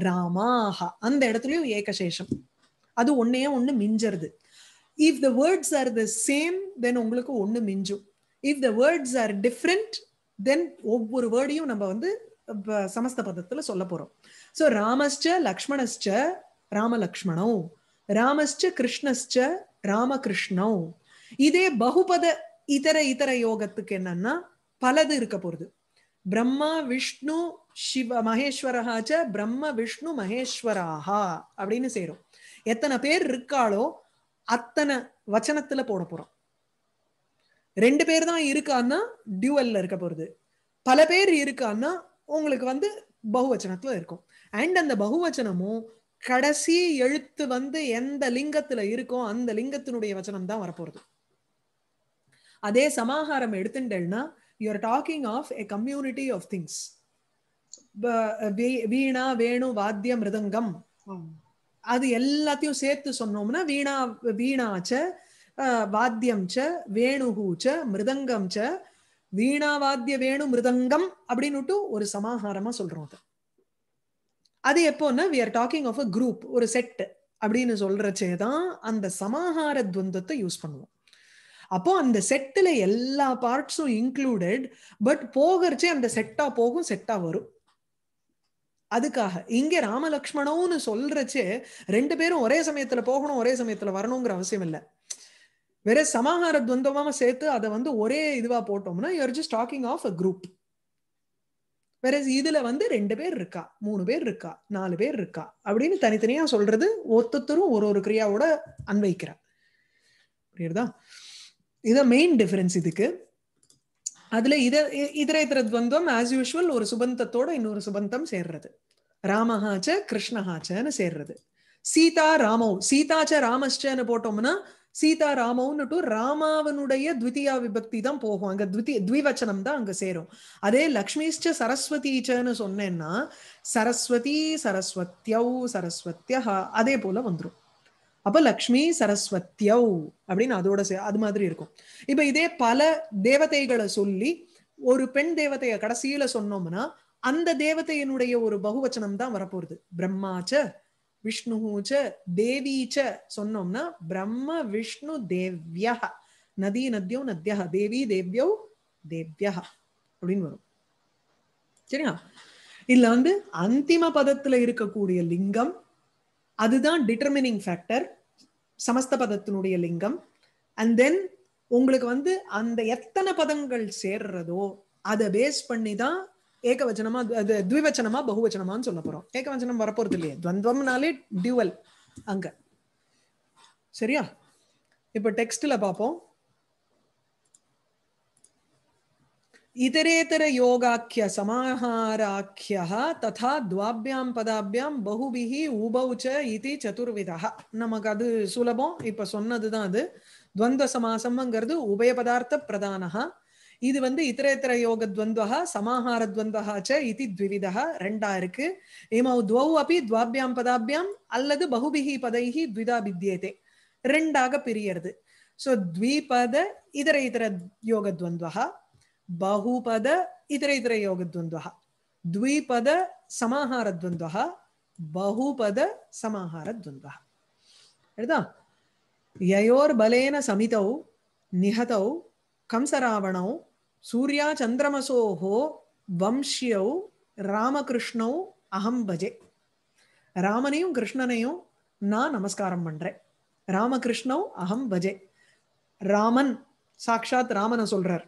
ராமாஹா அந்த இடத்துலயும் ஏகசேஷம் அது ஒன்னே ஒண்ணு மிஞ்சறது if the words are the same then உங்களுக்கு ஒண்ணு மிஞ்சும் if the words are different then ஒவ்வொரு வேர்டையும் நம்ம வந்து சமஸ்த பதத்துல சொல்ல போறோம் ஸோ ராமஸ்ட லக்ஷ்மணஸ்ட ராமலக்ஷ்மணோ ராமஸ்ட கிருஷ்ணஸ்ட ராமகிருஷ்ணவ் இதே பகுபத இதர இதர யோகத்துக்கு என்னன்னா பலது இருக்க போறது பிரம்மா விஷ்ணு சிவ மகேஸ்வரஹாச்ச பிரம்ம விஷ்ணு மகேஸ்வராஹா அப்படின்னு செய்யறோம் எத்தனை பேர் இருக்காளோ அத்தனை வச்சனத்துல போட போறோம் ரெண்டு பேர் தான் இருக்கான்னா டியூவல்ல இருக்க போறது பல பேர் இருக்கான்னா உங்களுக்கு வந்து பகுவச்சனத்துல இருக்கும் அண்ட் அந்த பகுவச்சனமும் கடைசி எழுத்து வந்து எந்த லிங்கத்துல இருக்கோ அந்த லிங்கத்தினுடைய வச்சனம் தான் வரப்போறது அதே சமாகாரம் எடுத்துட்டேன்னா you're talking of a community of things வீணா வேணு வாத்திய மிருதங்கம் அது எல்லாத்தையும் சேர்த்து சொன்னோம்னா வீணா வீணாச்ச வாத்தியம் ச வேணுகூச்ச மிருதங்கம் ச வீணா வாத்திய வேணு மிருதங்கம் அப்படின்னுட்டு ஒரு சமாகாரமா சொல்றோம் அது அது எப்போன்னா we are talking of a group ஒரு செட் அப்படின்னு சொல்றச்சே தான் அந்த சமாஹார துவந்தத்தை யூஸ் பண்ணுவோம் அப்போ அந்த செட்டில் எல்லா பார்ட்ஸும் இன்க்ளூடட் பட் போகிறச்சே அந்த செட்டா போகும் செட்டா வரும் அதுக்காக இங்க ராமலக்ஷ்மணோன்னு சொல்றச்சு ரெண்டு பேரும் ஒரே சமயத்துல போகணும் ஒரே சமயத்துல வரணுங்கிற அவசியம் இல்லை வெறும் சமாஹார துவந்தமாக சேர்த்து அதை வந்து ஒரே இதுவா போட்டோம்னா you're just talking of a group வேற இதுல வந்து ரெண்டு பேர் இருக்கா மூணு பேர் இருக்கா நாலு பேர் இருக்கா அப்படின்னு தனித்தனியா சொல்றது ஒத்தொத்தரும் ஒரு ஒரு கிரியாவோட அன்வைக்கிறா புரியுதா இது மெயின் டிஃபரன்ஸ் இதுக்கு அதுல இத இதர துவந்தம் ஆஸ் யூஷுவல் ஒரு சுபந்தத்தோட இன்னொரு சுபந்தம் சேர்றது ராமஹாச்ச கிருஷ்ணஹாச்சன்னு சேர்றது சீதா ராமோ சீதாச்ச ராமஸ்டன்னு போட்டோம்னா சீதா ராமவுன்னு ராமாவனுடைய த்விதியா விபக்தி தான் போகும் அங்க த்விதி த்விவச்சனம் தான் அங்க சேரும் அதே லக்ஷ்மிஷ்ட சரஸ்வதிச்சன்னு சொன்னேன்னா சரஸ்வதி சரஸ்வத்யௌ சரஸ்வத்யா அதே போல வந்துடும் அப்ப லக்ஷ்மி சரஸ்வத்யௌ அப்படின்னு அதோட அது மாதிரி இருக்கும் இப்ப இதே பல தேவதைகளை சொல்லி ஒரு பெண் தேவதைய கடைசியில சொன்னோம்னா அந்த தேவதையினுடைய ஒரு பகுவச்சனம் தான் வரப்போறது பிரம்மாச்ச விஷ்ணுச்ச தேவீச்ச சொன்னோம்னா பிரம்ம விஷ்ணு தேவிய நதி நத்தியோ நத்தியா தேவி தேவ்யோ தேவ்யா அப்படின்னு வரும் சரியா இதுல வந்து அந்திம பதத்துல இருக்கக்கூடிய லிங்கம் அதுதான் டிட்டர்மினிங் ஃபேக்டர் சமஸ்த பதத்தினுடைய லிங்கம் அண்ட் தென் உங்களுக்கு வந்து அந்த எத்தனை பதங்கள் சேர்றதோ அதை பேஸ் பண்ணி தான் ஏகவச்சனமா அது த்விவச்சனமா பகுவச்சனமான்னு சொல்ல போறோம் ஏகவச்சனம் வரப்போறது இல்லையே துவந்தம்னாலே டியூவல் அங்க சரியா இப்ப டெக்ஸ்ட்ல பார்ப்போம் இதரேதர யோகாக்கிய சமாஹாராக்கிய ததா துவாபியாம் பதாபியாம் பகுபிஹி உபௌச்ச இது சதுர்விதா நமக்கு அது சுலபம் இப்ப சொன்னதுதான் அது துவந்த சமாசம்ங்கிறது உபய பதார்த்த பிரதானஹா இது வந்து இத்தர இத்தர யோக துவந்தா சமாஹார துவந்தா ச இது த்விதா ரெண்டா இருக்கு இமௌ துவௌ அப்பி துவாபியாம் பதாபியாம் அல்லது பகுபிகி பதைகி த்விதா பித்தியதே ரெண்டாக பிரியறது சோ த்விபத இதர இதர யோக துவந்தா பகுபத இதர இதர யோக துவந்தா த்விபத சமாஹார துவந்தா பகுபத சமாஹார துவந்தா எடுதா யயோர் பலேன ಸಮಿತೌ ನಿಹತೌ ಕಂಸರಾವಣೌ சூர்யா சந்திரமசோஹோ வம்சியௌ ராமகிருஷ்ணௌ அகம் பஜே ராமனையும் கிருஷ்ணனையும் நான் நமஸ்காரம் பண்றேன் ராமகிருஷ்ணோ அகம் பஜே ராமன் சாக்ஷாத் ராமனை சொல்றார்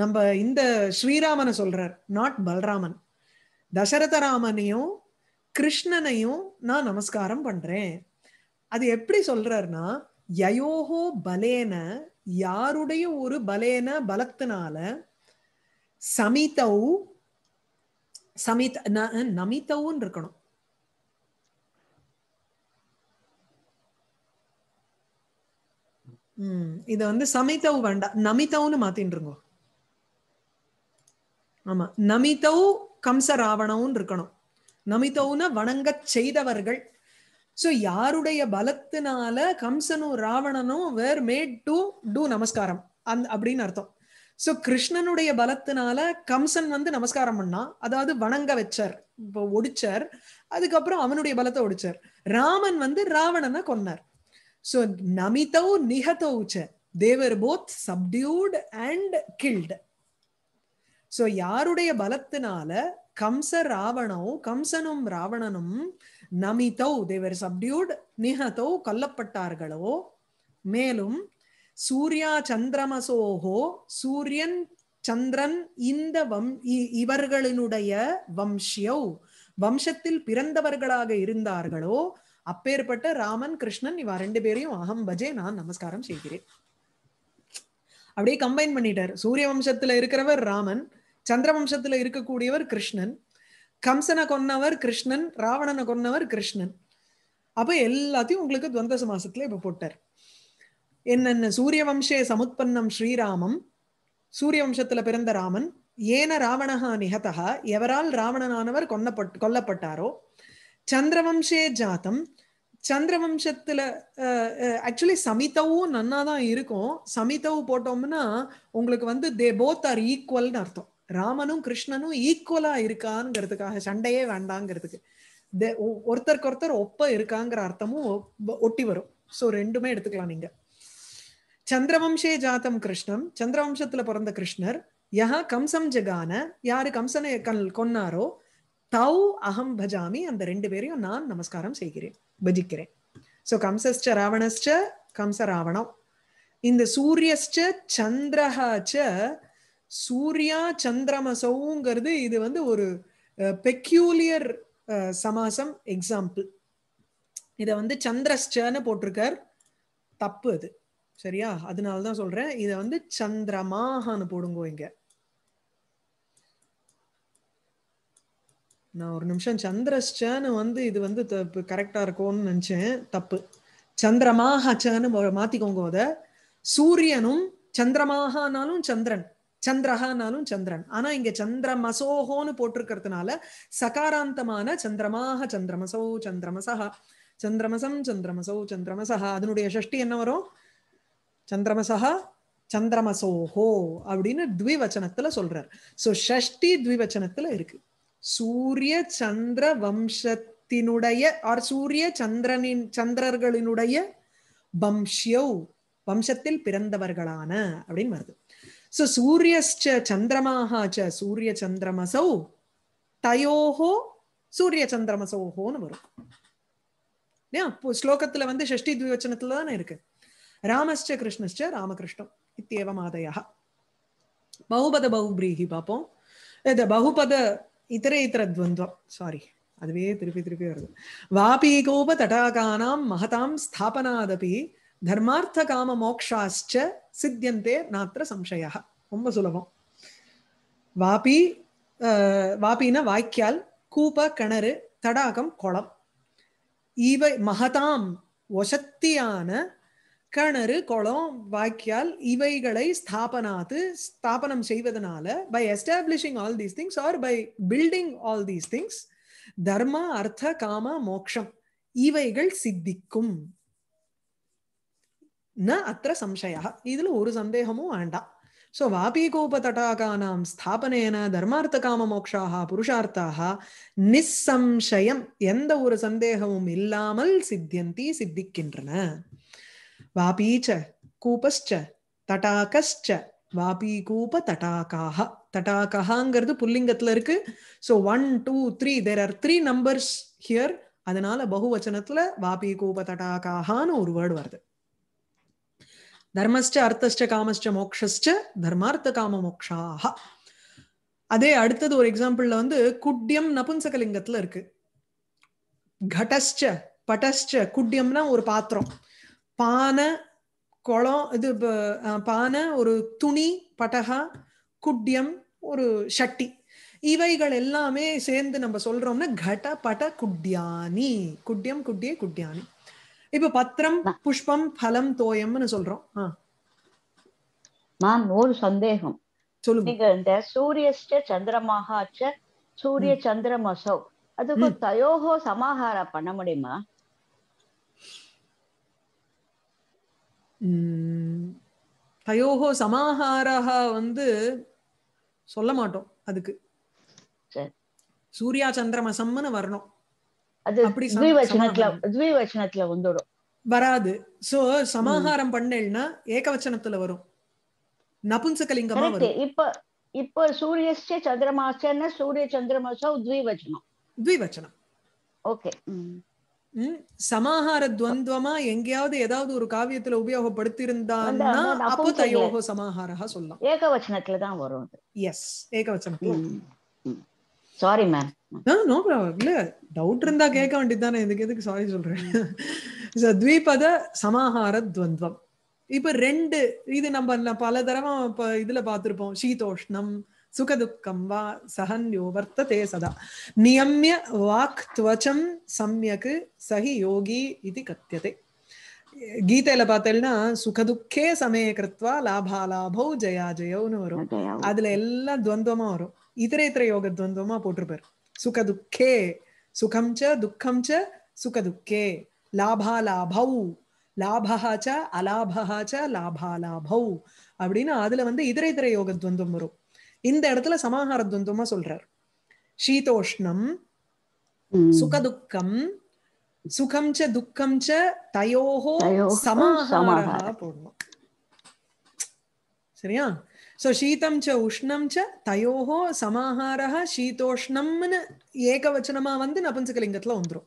நம்ம இந்த ஸ்ரீராமனை சொல்றார் நாட் பல்ராமன் தசரத ராமனையும் கிருஷ்ணனையும் நான் நமஸ்காரம் பண்றேன் அது எப்படி சொல்றாருன்னா யயோகோ பலேன யாருடைய ஒரு பலேன பலத்தினால சமிதவு சமித் நமிதவும் இருக்கணும் உம் இத வந்து சமிதவு வேண்டாம் நமிதவுன்னு மாத்தின்னு ஆமா நமிதவு கம்ச ராவணவும் இருக்கணும் நமிதவுன வணங்க செய்தவர்கள் ஸோ யாருடைய பலத்தினால கம்சனும் ராவணனும் வேர் மேட் டு டூ நமஸ்காரம் அந் அப்படின்னு அர்த்தம் ஸோ கிருஷ்ணனுடைய பலத்தினால கம்சன் வந்து நமஸ்காரம் பண்ணா அதாவது வணங்க வச்சார் இப்போ ஒடிச்சார் அதுக்கப்புறம் அவனுடைய பலத்தை ஒடிச்சார் ராமன் வந்து ராவணனை கொன்னார் ஸோ நமிதௌ நிகதௌச்ச they were both subdued and killed so யாருடைய பலத்தினால கம்ச ராவணோ கம்சனும் ராவணனும் நமிதோ தேவர் சப்டியூட் நிஹதோ கொல்லப்பட்டார்களோ மேலும் சூர்யா சந்திரமசோகோ சூரியன் சந்திரன் இந்த வம் இவர்களினுடைய வம்சியோ வம்சத்தில் பிறந்தவர்களாக இருந்தார்களோ அப்பேற்பட்ட ராமன் கிருஷ்ணன் இவா ரெண்டு பேரையும் அகம் பஜே நான் நமஸ்காரம் செய்கிறேன் அப்படியே கம்பைன் பண்ணிட்டார் சூரிய வம்சத்துல இருக்கிறவர் ராமன் சந்திரவம்சத்துல இருக்கக்கூடியவர் கிருஷ்ணன் கம்சனை கொன்னவர் கிருஷ்ணன் ராவணனை கொன்னவர் கிருஷ்ணன் அப்ப எல்லாத்தையும் உங்களுக்கு துவந்த சமாசத்துல இப்ப போட்டார் என்னென்ன சூரிய வம்சே சமுத்பன்னம் ஸ்ரீராமம் சூரிய வம்சத்துல பிறந்த ராமன் ஏன ராவணஹா நிகதா எவரால் ராவணனானவர் கொல்லப்பட் கொல்லப்பட்டாரோ சந்திரவம்சே ஜாத்தம் சந்திரவம்சத்துல ஆக்சுவலி சமிதவும் நன்னாதான் இருக்கும் சமிதவு போட்டோம்னா உங்களுக்கு வந்து தே போத் ஆர் ஈக்குவல்னு அர்த்தம் ராமனும் கிருஷ்ணனும் ஈக்குவலா இருக்காங்கிறதுக்காக சண்டையே வேண்டாங்கிறதுக்கு ஒருத்தருக்கு ஒருத்தர் ஒப்ப இருக்காங்கிற அர்த்தமும் ஒட்டி வரும் சோ ரெண்டுமே எடுத்துக்கலாம் நீங்க சந்திரவம்சே ஜாத்தம் கிருஷ்ணம் சந்திரவம்சத்துல பிறந்த கிருஷ்ணர் யா கம்சம் ஜெகான யாரு கம்சனை கல் கொன்னாரோ தௌ அகம் பஜாமி அந்த ரெண்டு பேரையும் நான் நமஸ்காரம் செய்கிறேன் பஜிக்கிறேன் சோ கம்சஸ்ட ராவணஸ்ட கம்ச ராவணம் இந்த சூரியஸ்ட சந்திரஹாச்ச சூர்யா சந்திரமசவுங்கிறது இது வந்து ஒரு பெக்யூலியர் சமாசம் எக்ஸாம்பிள் இதை வந்து சந்திரஸ்டன்னு போட்டிருக்கார் தப்பு அது சரியா அதனால தான் சொல்றேன் இதை வந்து சந்திரமாகனு போடுங்க இங்க நான் ஒரு நிமிஷம் சந்திரஸ்டன்னு வந்து இது வந்து கரெக்டா இருக்கும்னு நினைச்சேன் தப்பு சந்திரமாகச்சன்னு மாத்திக்கோங்க அத சூரியனும் சந்திரமாகனாலும் சந்திரன் சந்திரஹானாலும் சந்திரன் ஆனா இங்க சந்திரமசோகோன்னு போட்டிருக்கிறதுனால சகாராந்தமான சந்திரமாக சந்திரமசோ சந்திரமசஹா சந்திரமசம் சந்திரமசோ சந்திரமசஹா அதனுடைய சஷ்டி என்ன வரும் சந்திரமசஹா சந்திரமசோஹோ அப்படின்னு த்விவச்சனத்துல சொல்றார் சோ ஷஷ்டி த்விவச்சனத்துல இருக்கு சூரிய சந்திர வம்சத்தினுடைய ஆர் சூரிய சந்திரனின் சந்திரர்களினுடைய வம்சியோ வம்சத்தில் பிறந்தவர்களான அப்படின்னு வருது சோ சூரியஸ்ச சந்திரமாக சூரிய சந்திரமசௌ தயோஹோ சூரிய சந்திரமசௌஹோன்னு வரும் இல்லையா ஸ்லோகத்துல வந்து ஷஷ்டி துவச்சனத்துல தானே இருக்கு ராமஸ்ச கிருஷ்ணஸ்ச ராமகிருஷ்ணம் இத்தியவ மாதையா பகுபத பகுபிரீகி பார்ப்போம் இது பகுபத இதர இதர துவந்தம் சாரி அதுவே திருப்பி திருப்பி வருது வாபீகோப தடாகானாம் மகதாம் ஸ்தாபனாதபி தர்மார்த்த காம மோக்ஷாச்ச சித்தியந்தே நாத்திர சம்சயா ரொம்ப சுலபம் வாபி வாபின வாய்க்கால் கூப கிணறு தடாகம் குளம் இவை மகதாம் ஒசத்தியான கிணறு குளம் வாய்க்கால் இவைகளை ஸ்தாபனாத்து ஸ்தாபனம் செய்வதனால by establishing all these things or by building all these things dharma artha kama மோக்ஷம் இவைகள் சித்திக்கும் ந அத்த சம்சய இதுல ஒரு சந்தேகமும் வேண்டாம் ஸோ வாபீகோபதடாகானாம் ஸ்தாபனேன தர்மார்த்த காம மோக்ஷாக புருஷார்த்தாக நிசம்சயம் எந்த ஒரு சந்தேகமும் இல்லாமல் சித்தியந்தி சித்திக்கின்றன வாபீச்ச கூபஸ்ச தடாகஸ்ச கூப தடாகாக தடாகாங்கிறது புல்லிங்கத்துல இருக்கு so one two three there are three numbers here அதனால பகுவச்சனத்துல கூப தடாகாகான்னு ஒரு வேர்டு வருது தர்மஸ்ட அர்த்தஸ்ட காமஸ்ட மோக்ஷஸ்ட தர்மார்த்த காம மோக்ஷாக அதே அடுத்தது ஒரு எக்ஸாம்பிள்ல வந்து குட்யம் நபுன்சகலிங்கத்துல இருக்கு கடஸ்ட பட்டஸ்ட குட்யம்னா ஒரு பாத்திரம் பானை குளம் இது பானை ஒரு துணி பட்டகா குட்யம் ஒரு சட்டி இவைகள் எல்லாமே சேர்ந்து நம்ம சொல்றோம்னா கட பட குட்யானி குட்யம் குட்டியே குட்யானி இப்ப பத்திரம் புஷ்பம் பலம் தோயம்னு சொல்றோம் நான் ஒரு சந்தேகம் சொல்லுங்க நீங்க இந்த சூரியஸ்ட சந்திரமாகாச்ச சூரிய சந்திரமசோ அதுக்கு தயோகோ சமாகாரம் பண்ண முடியுமா தயோகோ சமாகாரா வந்து சொல்ல மாட்டோம் அதுக்கு சூர்யா சந்திரமசம்னு வரணும் அது த்விவச்சனத்துல த்விவச்சனத்துல வந்துடும் வராது சோ சமாஹாரம் பண்ணேன்னா ஏகவச்சனத்துல வரும் நபுன்சகலிங்கமா வரும் இப்ப இப்ப சூரியஸ்ய சந்திரமாசன சூரிய சந்திரமாசம் த்விவச்சனம் த்விவச்சனம் ஓகே சமாஹார துவந்தமா எங்கேயாவது ஏதாவது ஒரு காவியத்துல உபயோகப்படுத்தியிருந்தான்னா அப்போ தயோகோ சமாஹாரா சொல்லலாம் ஏகவச்சனத்துல தான் வரும் எஸ் ஏகவச்சனத்துல சாரி மேம் இல்ல டவுட் இருந்தா கேட்க வேண்டியதுதானே எதுக்கு எதுக்கு சாரி சொல்றேன் துவிபத சமாஹார துவந்தம் இப்ப ரெண்டு இது நம்ம பல தடவை இப்ப இதுல பார்த்திருப்போம் சீதோஷ்ணம் சுகதுக்கம் வா சகன்யோ வர்த்ததே சதா நியம்ய வாக் துவச்சம் சம்யக் சஹி யோகி இது கத்தியதே கீதையில பார்த்தேன்னா சுகதுக்கே சமய கிருத்வா லாபா லாபோ ஜயா ஜயோன்னு வரும் அதுல எல்லாம் துவந்தமா வரும் இதர இதர யோக துவந்தமா போட்டிருப்பாரு சுகதுக்கே சுகம் ச துக்கம் ச சுகதுக்கே லாபாலாபௌ லாபகா ச ச லாபாலாபௌ அப்படின்னு அதுல வந்து இதர இதர யோக துவந்தம் வரும் இந்த இடத்துல சமாஹார துவந்தமா சொல்றார் சீதோஷ்ணம் சுகதுக்கம் சுகம் ச துக்கம் ச தயோகோ சமாகாரா போடணும் சரியா சோ சீதம் ச உஷ்ணம் ச தயோகோ சமாஹாரா சீதோஷ்ணம்னு ஏகவச்சனமா வந்து நபுன்சகலிங்கத்துல வந்துடும்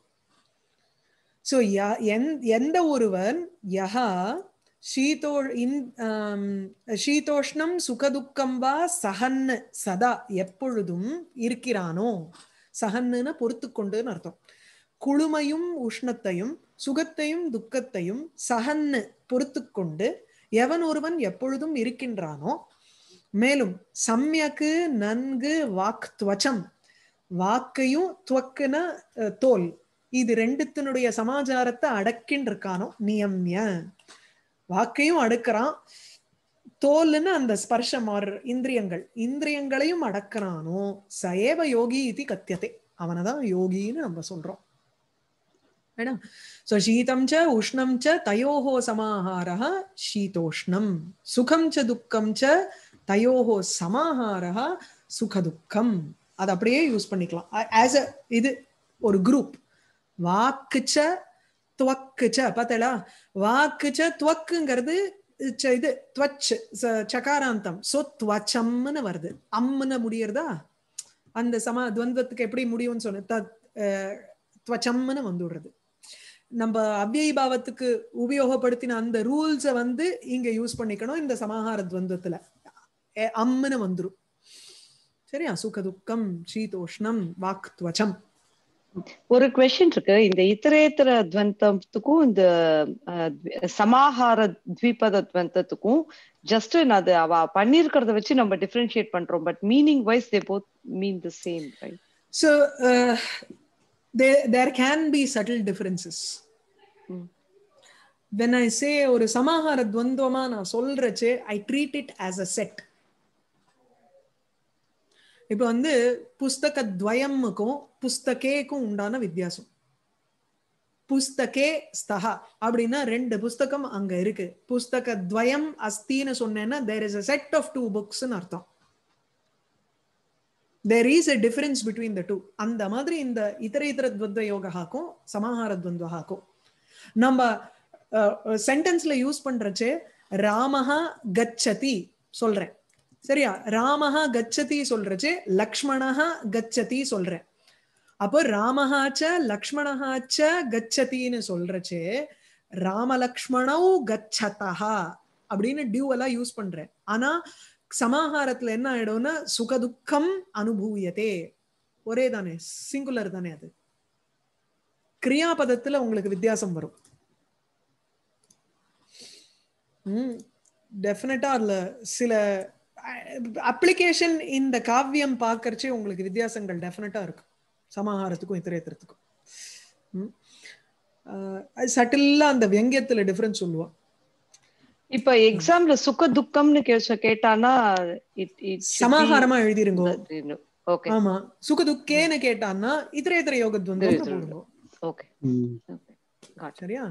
சோ எந்த ஒருவர் யஹா சீதோ இன் ஷீதோஷ்ணம் சுகதுக்கம் வா சகன்னு சதா எப்பொழுதும் இருக்கிறானோ சஹன்னுன்னு பொறுத்து கொண்டுன்னு அர்த்தம் குளுமையும் உஷ்ணத்தையும் சுகத்தையும் துக்கத்தையும் சஹன்னு பொறுத்து கொண்டு எவன் ஒருவன் எப்பொழுதும் இருக்கின்றானோ மேலும் சம்யக்கு நன்கு வாக் துவச்சம் வாக்கையும் துவக்குன தோல் இது ரெண்டுத்தினுடைய சமாச்சாரத்தை அடக்கின் இருக்கானோ நியம்ய வாக்கையும் அடுக்கிறான் தோல்னு அந்த ஸ்பர்ஷம் இந்திரியங்கள் இந்திரியங்களையும் அடக்கிறானோ சயேவ யோகி இது கத்தியத்தை அவனை யோகின்னு நம்ம சொல்றோம் சோ சீதம் ச உஷ்ணம் ச தயோஹோ சமாஹாரா சீதோஷ்ணம் சுகம் ச துக்கம் ச தயோஹோ சமாஹாரா சுகதுக்கம் அதை அப்படியே யூஸ் பண்ணிக்கலாம் ஆஸ் அ இது ஒரு குரூப் வாக்குச்ச துவக்குச்ச பார்த்தலா வாக்குச்ச துவக்குங்கிறது இது துவச்சு சகாராந்தம் சோ துவச்சம்னு வருது அம்முன்னு முடியறதா அந்த சமா துவந்தத்துக்கு எப்படி முடியும்னு சொன்ன துவச்சம்னு வந்துடுறது நம்ம அவ்வியை உபயோகப்படுத்தின அந்த ரூல்ஸை வந்து இங்க யூஸ் பண்ணிக்கணும் இந்த சமாஹார துவந்தத்துல அம்முன்னு வந்துடும் சரியா சுக துக்கம் சீதோஷ்ணம் வாக்துவச்சம் ஒரு கொஸ்டின் இருக்கு இந்த இத்தரேத்தர துவந்தத்துக்கும் இந்த சமாஹார த்விபத துவந்தத்துக்கும் ஜஸ்ட் அது அவ பண்ணிருக்கிறத வச்சு நம்ம டிஃபரன்ஷியேட் பண்றோம் but meaning wise they both mean the same right so they there can be subtle differences when I say ஒரு சமாஹார துவந்தமா நான் சொல்றச்சு I treat it as a set இப்போ வந்து புஸ்தக துவயமுக்கும் புஸ்தகேக்கும் உண்டான வித்தியாசம் புஸ்தகே ஸ்தஹா அப்படின்னா ரெண்டு புஸ்தகம் அங்க இருக்கு புஸ்தக துவயம் அஸ்தின்னு சொன்னேன்னா there is a set of two books அர்த்தம் there is a difference between the two அந்த மாதிரி இந்த இதர இதர துவத்வ யோகாக்கும் சமாஹார துவந்தாக்கும் நம்ம சென்டென்ஸ்ல யூஸ் பண்றச்சு ராமஹா கச்சதி சொல்றேன் சரியா ராமஹா கச்சதி சொல்றச்சு லக்ஷ்மணஹா கச்சதி சொல்றேன் அப்போ ராமஹாச்ச லக்ஷ்மணஹாச்ச கச்சதின்னு சொல்றச்சு ராமலக்ஷ்மணௌ கச்சதா அப்படின்னு டியூவெல்லாம் யூஸ் பண்றேன் ஆனா சமாஹாரத்துல என்ன ஆயிடும்னா சுகதுக்கம் அனுபூயதே ஒரே தானே சிங்குலர் தானே அது கிரியாபதத்துல உங்களுக்கு வித்தியாசம் வரும் டெஃபினட்டா அதுல சில அப்ளிகேஷன் இந்த காவியம் பார்க்கறச்சே உங்களுக்கு வித்தியாசங்கள் டெஃபினட்டாக இருக்கும் சமாகாரத்துக்கும் இத்திரேத்திரத்துக்கும் சட்டில்லாக அந்த வியங்கியத்தில் டிஃப்ரென்ஸ் சொல்லுவான் இப்ப எக்ஸாம்ல சுக துக்கம்னு கேட்டானா சமாகாரமா எழுதிருங்க ஆமா சுக துக்கேன்னு கேட்டான்னா இதர இதர யோகத்வந்தம் போடுங்க ஓகே சரியா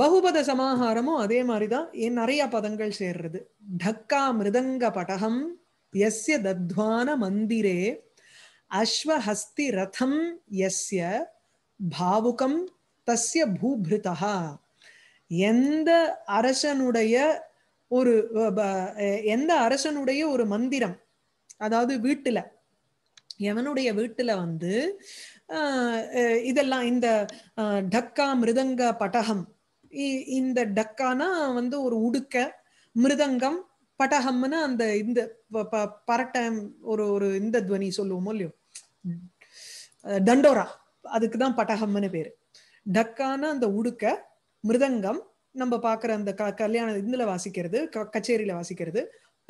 பகுபத சமாஹாரமும் அதே மாதிரி தான் ஏன் நிறைய பதங்கள் சேர்றது டக்கா மிருதங்க படகம் எஸ்ய தத்வான மந்திரே அஸ்வஹஸ்தி ரதம் எஸ்ய பாவுகம் தஸ்ய பூபிருதா எந்த அரசனுடைய ஒரு எந்த அரசனுடைய ஒரு மந்திரம் அதாவது வீட்டுல எவனுடைய வீட்டுல வந்து இதெல்லாம் இந்த டக்கா மிருதங்க பட்டகம் இந்த டக்கானா வந்து ஒரு உடுக்க மிருதங்கம் பட்டகம்னு அந்த இந்த பரட்டம் ஒரு ஒரு இந்த துவனி சொல்லுவோமோ இல்லையோ தண்டோரா அதுக்கு தான் பட்டகம்னு பேரு டக்கான அந்த உடுக்க மிருதங்கம் நம்ம பார்க்குற அந்த க கல்யாண இதில் வாசிக்கிறது க கச்சேரியில் வாசிக்கிறது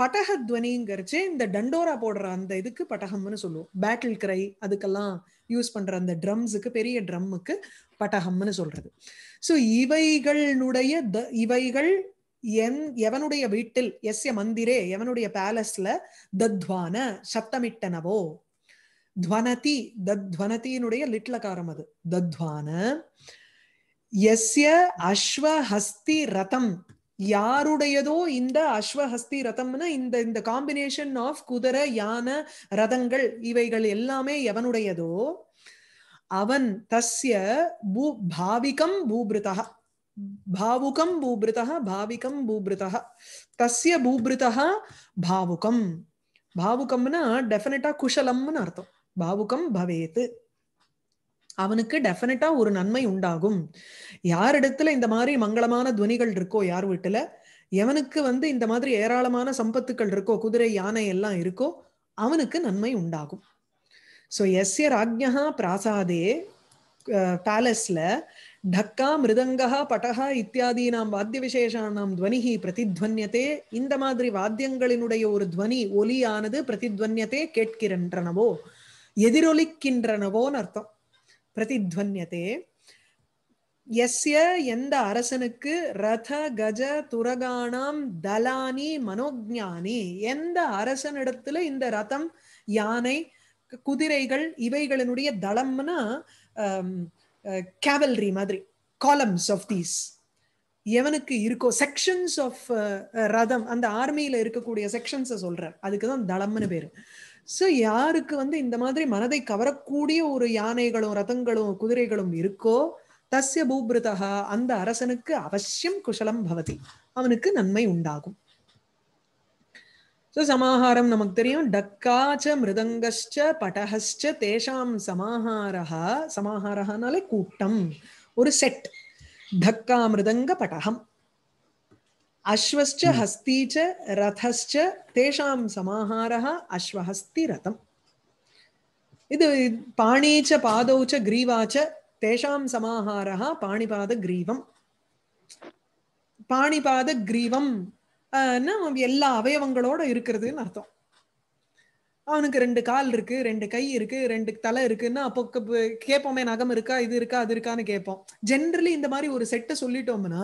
பட்டக துவனிங்கிறச்சே இந்த டண்டோரா போடுற அந்த இதுக்கு பட்டகம்னு சொல்லுவோம் பேட்டில் கிரை அதுக்கெல்லாம் யூஸ் பண்ணுற அந்த ட்ரம்ஸுக்கு பெரிய ட்ரம்முக்கு பட்டகம்னு சொல்கிறது ஸோ இவைகளுடைய இவைகள் என் எவனுடைய வீட்டில் எஸ்ய மந்திரே எவனுடைய பேலஸ்ல தத்வான சத்தமிட்டனவோ துவனதி தத்வனத்தினுடைய காரம் அது தத்வான எஸ்ய அஸ்வஹஸ்தி ரதம் யாருடையதோ இந்த அஸ்வஹஸ்தி ரதம்னு இந்த இந்த காம்பினேஷன் ஆஃப் குதிரை யான ரதங்கள் இவைகள் எல்லாமே எவனுடையதோ அவன் தஸ்ய பூ பாவிகம் பூபிருதா பாவுகம் பூபிருதா பாவிகம் பூபிருதா தஸ்ய பூபிருதா பாவுகம் பாவுகம்னா டெஃபினட்டா குஷலம்னு அர்த்தம் பாவுகம் பவேத்து அவனுக்கு டெஃபினட்டா ஒரு நன்மை உண்டாகும் யாரிடத்துல இந்த மாதிரி மங்களமான துவனிகள் இருக்கோ யார் வீட்டுல எவனுக்கு வந்து இந்த மாதிரி ஏராளமான சம்பத்துக்கள் இருக்கோ குதிரை யானை எல்லாம் இருக்கோ அவனுக்கு நன்மை உண்டாகும் ஸோ எஸ்ய ராஜ்யா பிராசாதே பேலஸ்ல டக்கா மிருதங்கா பட்டகா நாம் வாத்திய விசேஷானாம் துவனிகி பிரதித்வன்யத்தே இந்த மாதிரி வாத்தியங்களினுடைய ஒரு துவனி ஒலியானது பிரதித்வன்யத்தே கேட்கின்றனவோ எதிரொலிக்கின்றனவோன்னு அர்த்தம் பிரதித்வன்யத்தே எஸ்ய எந்த அரசனுக்கு ரத கஜ துரகானாம் தலானி மனோஜானி எந்த அரசனிடத்துல இந்த ரதம் யானை குதிரைகள் இவைகளினுடைய தளம்னா கேவல்ரி மாதிரி காலம்ஸ் ஆஃப் தீஸ் எவனுக்கு இருக்கோ செக்ஷன்ஸ் ஆஃப் ரதம் அந்த ஆர்மியில இருக்கக்கூடிய செக்ஷன்ஸை சொல்ற அதுக்கு தான் தளம்னு பேரு ஸோ யாருக்கு வந்து இந்த மாதிரி மனதை கவரக்கூடிய ஒரு யானைகளும் ரதங்களும் குதிரைகளும் இருக்கோ தஸ்ய பூபிருதா அந்த அரசனுக்கு அவசியம் குஷலம் பவதி அவனுக்கு நன்மை உண்டாகும் ஸோ சமாஹாரம் நமக்கு தெரியும் டக்காச்ச மிருதங்கச்ச படஹச்ச தேஷாம் சமாஹாரா சமாஹாரஹானாலே கூட்டம் ஒரு செட் தக்கா மிருதங்க படகம் அஸ்வச்ச ஹஸ்தீச்ச ரதஸ்ச தேஷாம் சமாஹாரா அஸ்வஹஸ்தி ரதம் இது பாணீச்ச பாதௌச்ச கிரீவாச்ச தேஷாம் சமாஹாரா பாணிபாத கிரீவம் பாணிபாத கிரீவம் எல்லா அவயவங்களோட இருக்கிறதுன்னு அர்த்தம் அவனுக்கு ரெண்டு கால் இருக்கு ரெண்டு கை இருக்கு ரெண்டு தலை இருக்குன்னா அப்போ கேட்போமே நகம் இருக்கா இது இருக்கா அது இருக்கான்னு கேட்போம் ஜென்ரலி இந்த மாதிரி ஒரு செட்டை சொல்லிட்டோம்னா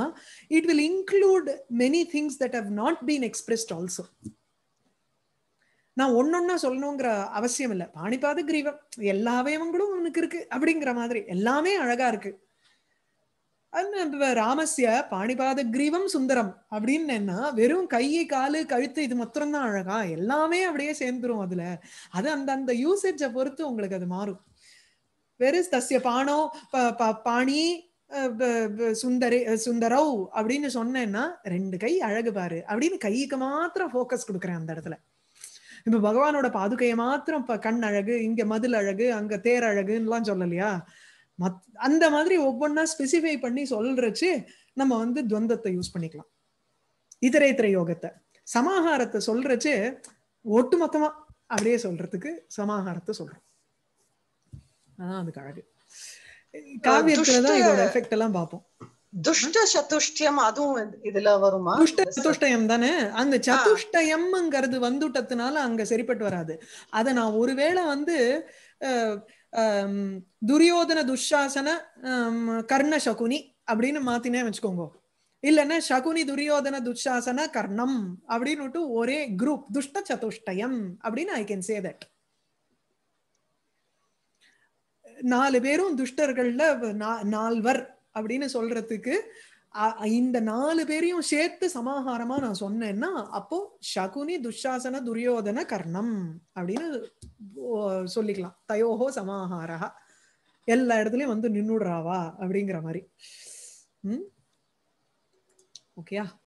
it will include many things that have not been expressed also நான் ஒன்னொன்னா சொல்லணுங்கிற அவசியம் இல்லை பாணிபாத கிரீவம் எல்லா அவயவங்களும் அவனுக்கு இருக்கு அப்படிங்கிற மாதிரி எல்லாமே அழகா இருக்கு ராமசிய பாணிபாத கிரீவம் சுந்தரம் அப்படின்னு என்ன வெறும் கையை காலு கழுத்து இது மாத்திரம் தான் அழகா எல்லாமே அப்படியே சேர்ந்துரும் அதுல அது அந்த அந்த யூசேஜை பொறுத்து உங்களுக்கு அது மாறும் வெறு தசிய பானோ பாணி சுந்தரி சுந்தரவ் அப்படின்னு சொன்னேன்னா ரெண்டு கை அழகு பாரு அப்படின்னு கைக்கு மாத்திரம் ஃபோக்கஸ் கொடுக்குறேன் அந்த இடத்துல இப்ப பகவானோட பாதுகையை மாத்திரம் கண் அழகு இங்க மதில் அழகு அங்க தேர் எல்லாம் சொல்லலையா மத் அந்த மாதிரி ஒவ்வொன்றா ஸ்பெசிஃபை பண்ணி சொல்றச்சு நம்ம வந்து துவந்தத்தை யூஸ் பண்ணிக்கலாம் இதரேத்திர யோகத்தை சமாகாரத்தை சொல்றச்சு ஒட்டு மொத்தமா அப்படியே சொல்றதுக்கு சமாகாரத்தை சொல்றோம் அதான் அதுக்கு அழகு காவியத்துலதான் இதோட எஃபெக்ட் எல்லாம் பார்ப்போம் துஷ்ட சதுஷ்டயம் அதுவும் இதுல வருமா துஷ்ட சதுஷ்டயம் தானே அந்த சதுஷ்டயம்ங்கிறது வந்துட்டதுனால அங்க சரிப்பட்டு வராது அத நான் ஒருவேளை வந்து துரியோதன துஷாசன கர்ண சகுனி அப்படின்னு மாத்தினே வச்சுக்கோங்க இல்லைன்னா சகுனி துரியோதன துஷாசன கர்ணம் அப்படின்னு ஒரே குரூப் துஷ்ட சதுஷ்டயம் அப்படின்னு ஐ கேன் சே தட் நாலு பேரும் துஷ்டர்கள்ல நால்வர் அப்படின்னு சொல்றதுக்கு இந்த நாலு பேரையும் சேர்த்து சமாகாரமா நான் சொன்னேன்னா அப்போ சகுனி துஷாசன துரியோதன கர்ணம் அப்படின்னு சொல்லிக்கலாம் தயோஹோ சமாஹாரா எல்லா இடத்துலயும் வந்து நின்னுடுறாவா அப்படிங்கிற மாதிரி ம் ஓகேயா